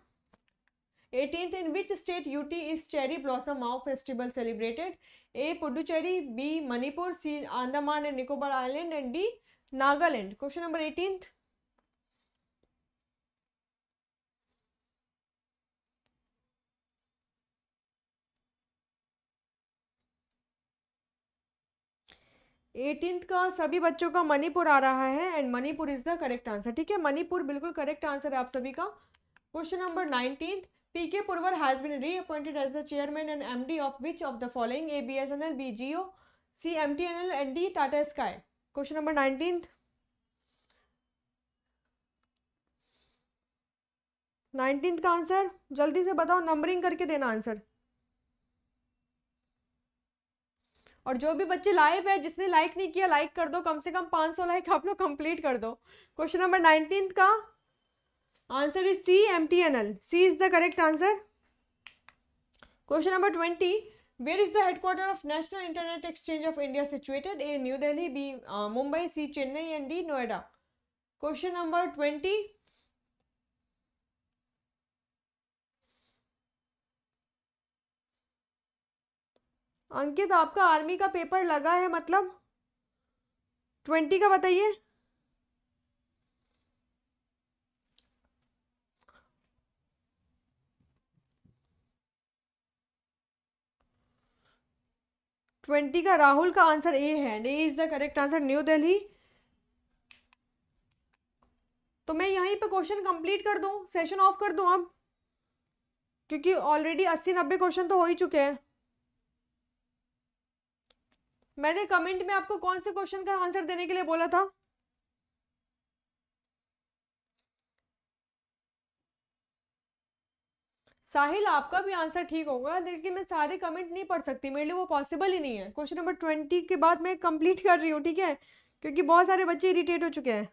eighteen in which state UT is cherry blossom Mao festival celebrated A Puducherry B Manipur C Andaman and Nicobar island and D Nagaland question number eighteen eighteen का सभी बच्चों का मणिपुर आ रहा है and Manipur is the correct answer ठीक है मणिपुर बिल्कुल करेक्ट आंसर है आप सभी का question number nineteen P K Purwar has been reappointed as the chairman and M D of which of the following A B S N L B Jio C M T N L and D Tata Sky question number nineteen nineteen का answer जल्दी से बताओ numbering करके देना answer और जो भी बच्चे लाइव है जिसने लाइक नहीं किया लाइक कर दो कम से कम पांच सौ लाइक आप लोग कंप्लीट कर दो क्वेश्चन नंबर नाइनटीन का answer is C M T N L C is the correct answer question number twenty where is the headquarter of national internet exchange of India situated A new Delhi B Mumbai C Chennai and D Noida question number twenty Ankit आपका आर्मी का paper लगा है मतलब twenty का बताइए twenty का राहुल का आंसर ए है A is the correct answer new Delhi तो मैं यहीं पे क्वेश्चन कंप्लीट कर दूं सेशन ऑफ कर दूं अब क्योंकि ऑलरेडी अस्सी नब्बे क्वेश्चन तो हो ही चुके हैं मैंने कमेंट में आपको कौन से क्वेश्चन का आंसर देने के लिए बोला था साहिल आपका भी आंसर ठीक होगा लेकिन मैं सारे कमेंट नहीं पढ़ सकती मेरे लिए वो पॉसिबल ही नहीं है क्वेश्चन नंबर ट्वेंटी के बाद मैं कंप्लीट कर रही हूँ ठीक है क्योंकि बहुत सारे बच्चे इरिटेट हो चुके हैं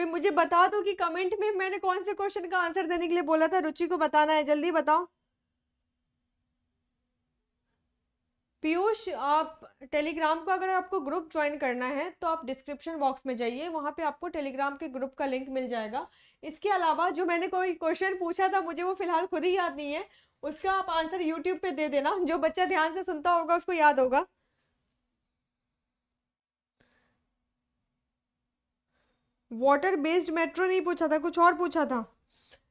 कोई मुझे बता दो कि कमेंट में मैंने कौन से क्वेश्चन का आंसर देने के लिए बोला था रुचि को बताना है जल्दी बताओ पीयूष आप टेलीग्राम का अगर आपको ग्रुप ज्वाइन करना है तो आप डिस्क्रिप्शन बॉक्स में जाइए वहां पे आपको टेलीग्राम के ग्रुप का लिंक मिल जाएगा इसके अलावा जो मैंने कोई क्वेश्चन पूछा था मुझे वो फिलहाल खुद ही याद नहीं है उसका आप आंसर यूट्यूब पे दे देना जो बच्चा ध्यान से सुनता होगा उसको याद होगा वाटर बेस्ड मेट्रो नहीं पूछा था कुछ और पूछा था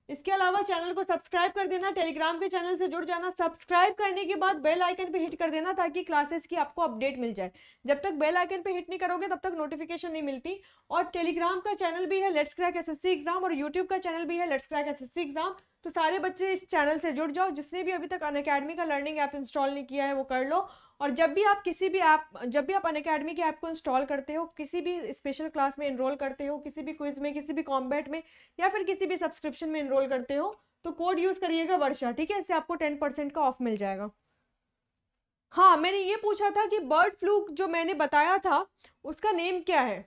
इसके अलावा चैनल को सब्सक्राइब कर देना टेलीग्राम के चैनल से जुड़ जाना सब्सक्राइब करने के बाद बेल आइकन पे हिट कर देना ताकि क्लासेस की आपको अपडेट मिल जाए जब तक बेल आइकन पे हिट नहीं करोगे तब तक नोटिफिकेशन नहीं मिलती और टेलीग्राम का चैनल भी है लेट्स क्रैक एसएससी एग्जाम और यूट्यूब का चैनल भी है लेट्स क्रैक एस एग्जाम तो सारे बच्चे इस चैनल से जुड़ जाओ जिसने भी अभी तक अन का लर्निंग ऐप इंस्टॉल नहीं किया है वो कर लो और जब भी आप किसी भी ऐप जब भी आप अन अकेडमी की ऐप को इंस्टॉल करते हो किसी भी स्पेशल क्लास में इनरोल करते हो किसी भी क्विज में किसी भी कॉम्बैट में या फिर किसी भी सब्सक्रिप्शन में इनरोल करते हो तो कोड यूज़ करिएगा वर्षा ठीक है इससे आपको टेन परसेंट का ऑफ मिल जाएगा हाँ मैंने ये पूछा था कि बर्ड फ्लू जो मैंने बताया था उसका नेम क्या है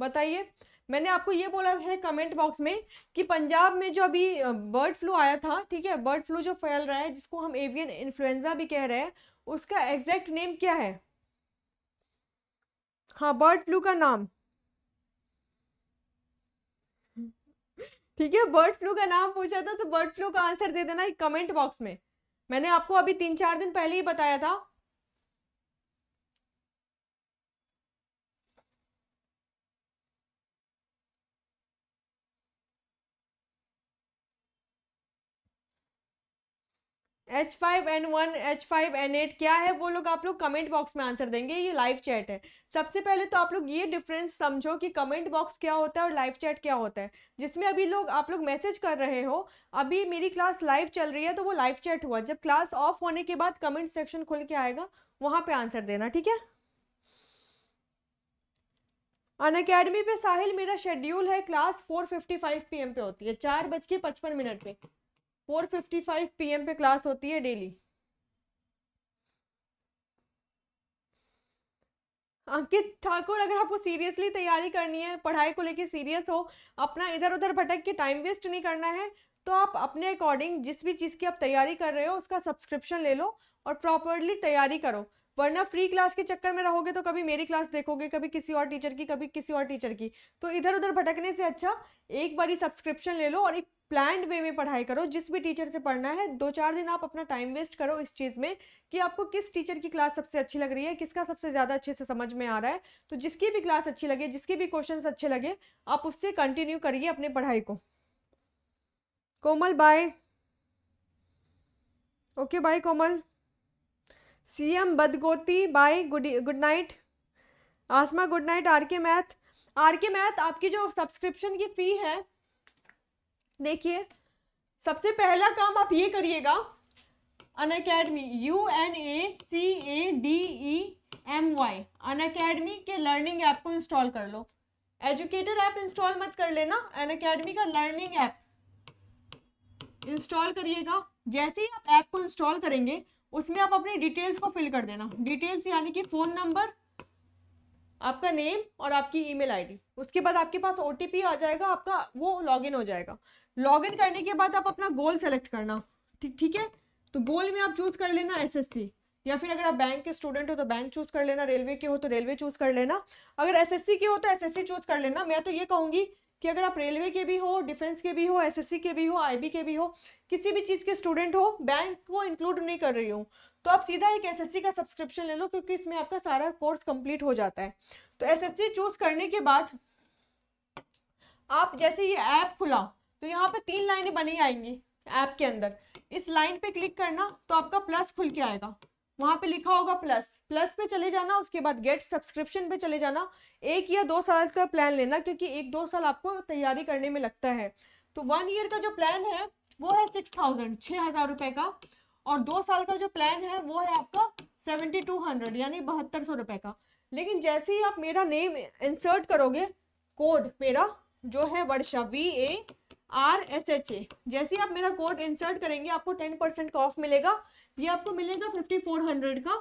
बताइए मैंने आपको ये बोला है कमेंट बॉक्स में कि पंजाब में जो अभी बर्ड फ्लू आया था ठीक है बर्ड फ्लू जो फैल रहा है जिसको हम एवियन इन्फ्लुएंजा भी कह रहे हैं उसका एग्जैक्ट नेम क्या है हाँ बर्ड फ्लू का नाम ठीक है बर्ड फ्लू का नाम पूछा था तो बर्ड फ्लू का आंसर दे देना कमेंट बॉक्स में मैंने आपको अभी तीन चार दिन पहले ही बताया था H five N one H five N eight क्या है वो लोग आप लोग कमेंट बॉक्स में आंसर देंगे ये लाइव चैट है सबसे पहले तो आप लोग ये डिफरेंस समझो कि कमेंट बॉक्स क्या होता है और लाइव चैट क्या होता है जिसमें अभी लोग आप लोग मैसेज कर रहे हो अभी मेरी क्लास लाइव चल रही है तो वो लाइव चैट हुआ जब क्लास ऑफ होने के बाद कमेंट सेक्शन खुल के आएगा वहाँ पर आंसर देना ठीक है अन अकेडमी पे साहिल मेरा शेड्यूल है क्लास फोर फिफ्टी 4:55 पीएम पे होती है चार बज के पचपन मिनट पे four fifty five P M पे क्लास होती है डेली अंकित ठाकुर अगर आपको सीरियसली तैयारी करनी है पढ़ाई को लेके सीरियस हो अपना इधर उधर भटक के टाइम वेस्ट नहीं करना है तो आप अपने अकॉर्डिंग जिस भी चीज़ की आप तैयारी कर रहे हो उसका सब्सक्रिप्शन ले लो और प्रॉपरली तैयारी करो वरना फ्री क्लास के चक्कर में रहोगे तो कभी मेरी क्लास देखोगे कभी किसी और टीचर की कभी किसी और टीचर की तो इधर उधर भटकने से अच्छा एक बारी सब्सक्रिप्शन ले लो और एक प्लान वे में पढ़ाई करो जिस भी टीचर से पढ़ना है दो चार दिन आप अपना टाइम वेस्ट करो इस चीज़ में कि आपको किस टीचर की क्लास सबसे अच्छी लग रही है किसका सबसे ज़्यादा अच्छे से समझ में आ रहा है तो जिसकी भी क्लास अच्छी लगे जिसके भी क्वेश्चन अच्छे लगे आप उससे कंटिन्यू करिए अपने पढ़ाई को Komal bye okay bye Komal M Badgoti bye good good night Asma good night R K math R K math आपकी जो सब्सक्रिप्शन की फ़ी है देखिए सबसे पहला काम आप ये करिएगा Unacademy U N A C A D E M Y Unacademy के लर्निंग ऐप को इंस्टॉल कर लो एजुकेटर ऐप इंस्टॉल मत कर लेना अन अकेडमी का लर्निंग ऐप इंस्टॉल करिएगा जैसे ही आप ऐप को इंस्टॉल करेंगे उसमें आप अपनी डिटेल्स को फिल कर देना डिटेल्स यानी कि फ़ोन नंबर आपका नेम और आपकी ईमेल आईडी उसके बाद आपके पास ओ आ जाएगा आपका वो लॉगिन हो जाएगा लॉगिन करने के बाद आप अपना गोल सेलेक्ट करना ठीक है तो गोल में आप चूज़ कर लेना एसएससी या फिर अगर आप बैंक के स्टूडेंट हो तो बैंक चूज़ कर लेना रेलवे के हो तो रेलवे चूज़ कर लेना अगर एसएससी के हो तो एसएससी चूज़ कर लेना मैं तो ये कहूंगी कि अगर आप रेलवे के भी हो डिफेंस के भी हो एसएससी के भी हो आईबी के भी हो किसी भी चीज़ के स्टूडेंट हो बैंक को इंक्लूड नहीं कर रही हूँ तो आप सीधा एक एसएससी का सब्सक्रिप्शन ले लो क्योंकि इसमें आपका सारा कोर्स कंप्लीट हो जाता है तो एसएससी चूज करने के बाद आप जैसे ये ऐप खुला तो यहाँ पे तीन लाइने बनी आएंगी ऐप के अंदर इस लाइन पे क्लिक करना तो आपका प्लस खुल के आएगा वहां पे लिखा होगा प्लस प्लस पे चले जाना उसके बाद गेट सब्सक्रिप्शन पे चले जाना एक या दो साल का प्लान लेना क्योंकि एक दो साल आपको तैयारी करने में लगता है तो वन ईयर का जो प्लान है वो है सिक्स थाउजेंड छः हज़ार रुपये का और दो साल का जो प्लान है वो है आपका सेवेंटी टू हंड्रेड यानी बहत्तर सौ रुपये का लेकिन जैसे ही आप मेरा नेम इंसर्ट करोगे कोड मेरा जो है Varsha V A R S H A जैसे ही आप मेरा कोड इंसर्ट करेंगे आपको टेन परसेंट का ऑफ मिलेगा ये आपको मिलेगा फिफ्टी फोर हंड्रेड का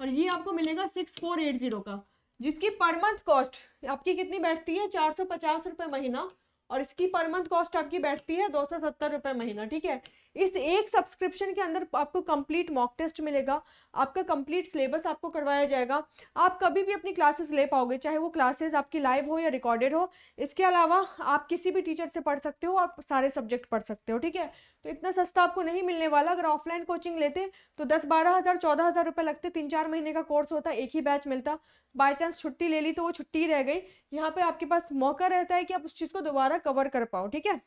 और ये आपको मिलेगा सिक्स फोर एट जीरो का जिसकी पर मंथ कॉस्ट आपकी कितनी बैठती है चार सौ पचास रुपये महीना और इसकी पर मंथ कॉस्ट आपकी बैठती है दो सौ सत्तर रुपये महीना ठीक है इस एक सब्सक्रिप्शन के अंदर आपको कंप्लीट मॉक टेस्ट मिलेगा आपका कंप्लीट सिलेबस आपको करवाया जाएगा आप कभी भी अपनी क्लासेस ले पाओगे चाहे वो क्लासेस आपकी लाइव हो या रिकॉर्डेड हो इसके अलावा आप किसी भी टीचर से पढ़ सकते हो आप सारे सब्जेक्ट पढ़ सकते हो ठीक है तो इतना सस्ता आपको नहीं मिलने वाला अगर ऑफलाइन कोचिंग लेते तो दस बारह हज़ार चौदह हज़ार रुपये लगते तीन चार महीने का कोर्स होता एक ही बैच मिलता बाई चांस छुट्टी ले ली तो वो छुट्टी रह गई यहाँ पे आपके पास मौका रहता है कि आप उस चीज़ को दोबारा कवर कर पाओ ठीक है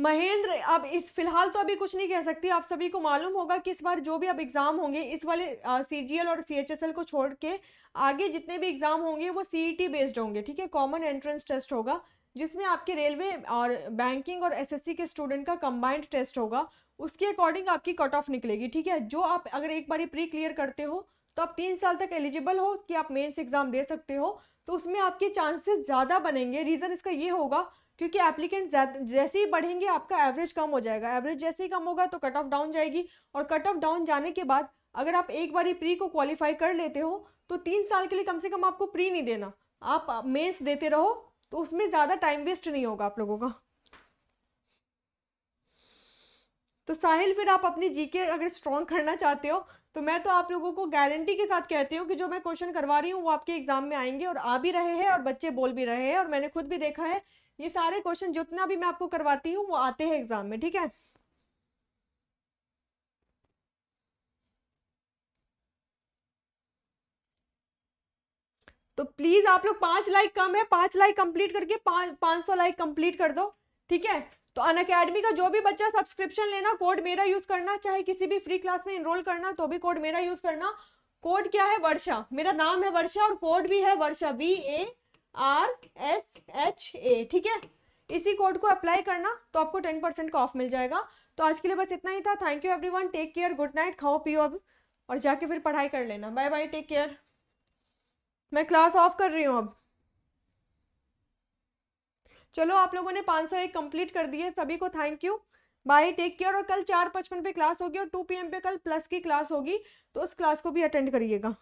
महेंद्र अब इस फिलहाल तो अभी कुछ नहीं कह सकती आप सभी को मालूम होगा कि इस बार जो भी अब एग्ज़ाम होंगे इस वाले सी और सी को छोड़ के आगे जितने भी एग्ज़ाम होंगे वो सी बेस्ड e होंगे ठीक है कॉमन एंट्रेंस टेस्ट होगा जिसमें आपके रेलवे और बैंकिंग और एसएससी के स्टूडेंट का कंबाइंड टेस्ट होगा उसके अकॉर्डिंग आपकी कट ऑफ निकलेगी ठीक है जो आप अगर एक बार प्री क्लियर करते हो तो आप तीन साल तक एलिजिबल हो कि आप मेन्स एग्ज़ाम दे सकते हो तो उसमें आपके चांसेस ज़्यादा बनेंगे रीज़न इसका ये होगा क्योंकि एप्लीकेंट जैसे ही बढ़ेंगे आपका एवरेज कम हो जाएगा एवरेज जैसे ही कम होगा तो कट ऑफ डाउन जाएगी और कट ऑफ डाउन जाने के बाद अगर आप एक बार ही प्री को क्वालिफाई कर लेते हो तो तीन साल के लिए कम से कम आपको प्री नहीं देना आप मेंस देते रहो तो उसमें ज़्यादा टाइम वेस्ट नहीं होगा आप लोगों का तो साहिल फिर आप अपनी जीके अगर स्ट्रॉन्ग करना चाहते हो तो मैं तो आप लोगों को गारंटी के साथ कहती हूँ कि जो मैं क्वेश्चन करवा रही हूँ वो आपके एग्जाम में आएंगे और आ भी रहे हैं और बच्चे बोल भी रहे हैं और मैंने खुद भी देखा है ये सारे क्वेश्चन जितना भी मैं आपको करवाती हूँ वो आते हैं एग्जाम में ठीक है तो प्लीज आप लोग पांच लाइक कम है पांच लाइक कंप्लीट करके पांच सौ लाइक कंप्लीट कर दो ठीक है तो अन अकेडमी का जो भी बच्चा सब्सक्रिप्शन लेना कोड मेरा यूज करना चाहे किसी भी फ्री क्लास में इनरोल करना तो भी कोड मेरा यूज करना कोड क्या है वर्षा मेरा नाम है वर्षा और कोड भी है Varsha V A R S H A ठीक है इसी कोड को अप्लाई करना तो आपको टेन परसेंट का ऑफ मिल जाएगा तो आज के लिए बस इतना ही था thank you everyone take care good night खाओ पियो अब और जाके फिर पढ़ाई कर लेना बाय बाय टेक केयर मैं क्लास ऑफ कर रही हूँ अब चलो आप लोगों ने पाँच सौ एक कम्प्लीट कर दिए सभी को thank you bye take care और कल चार पचपन पे क्लास होगी और टू पी पे कल प्लस की क्लास होगी तो उस क्लास को भी अटेंड करिएगा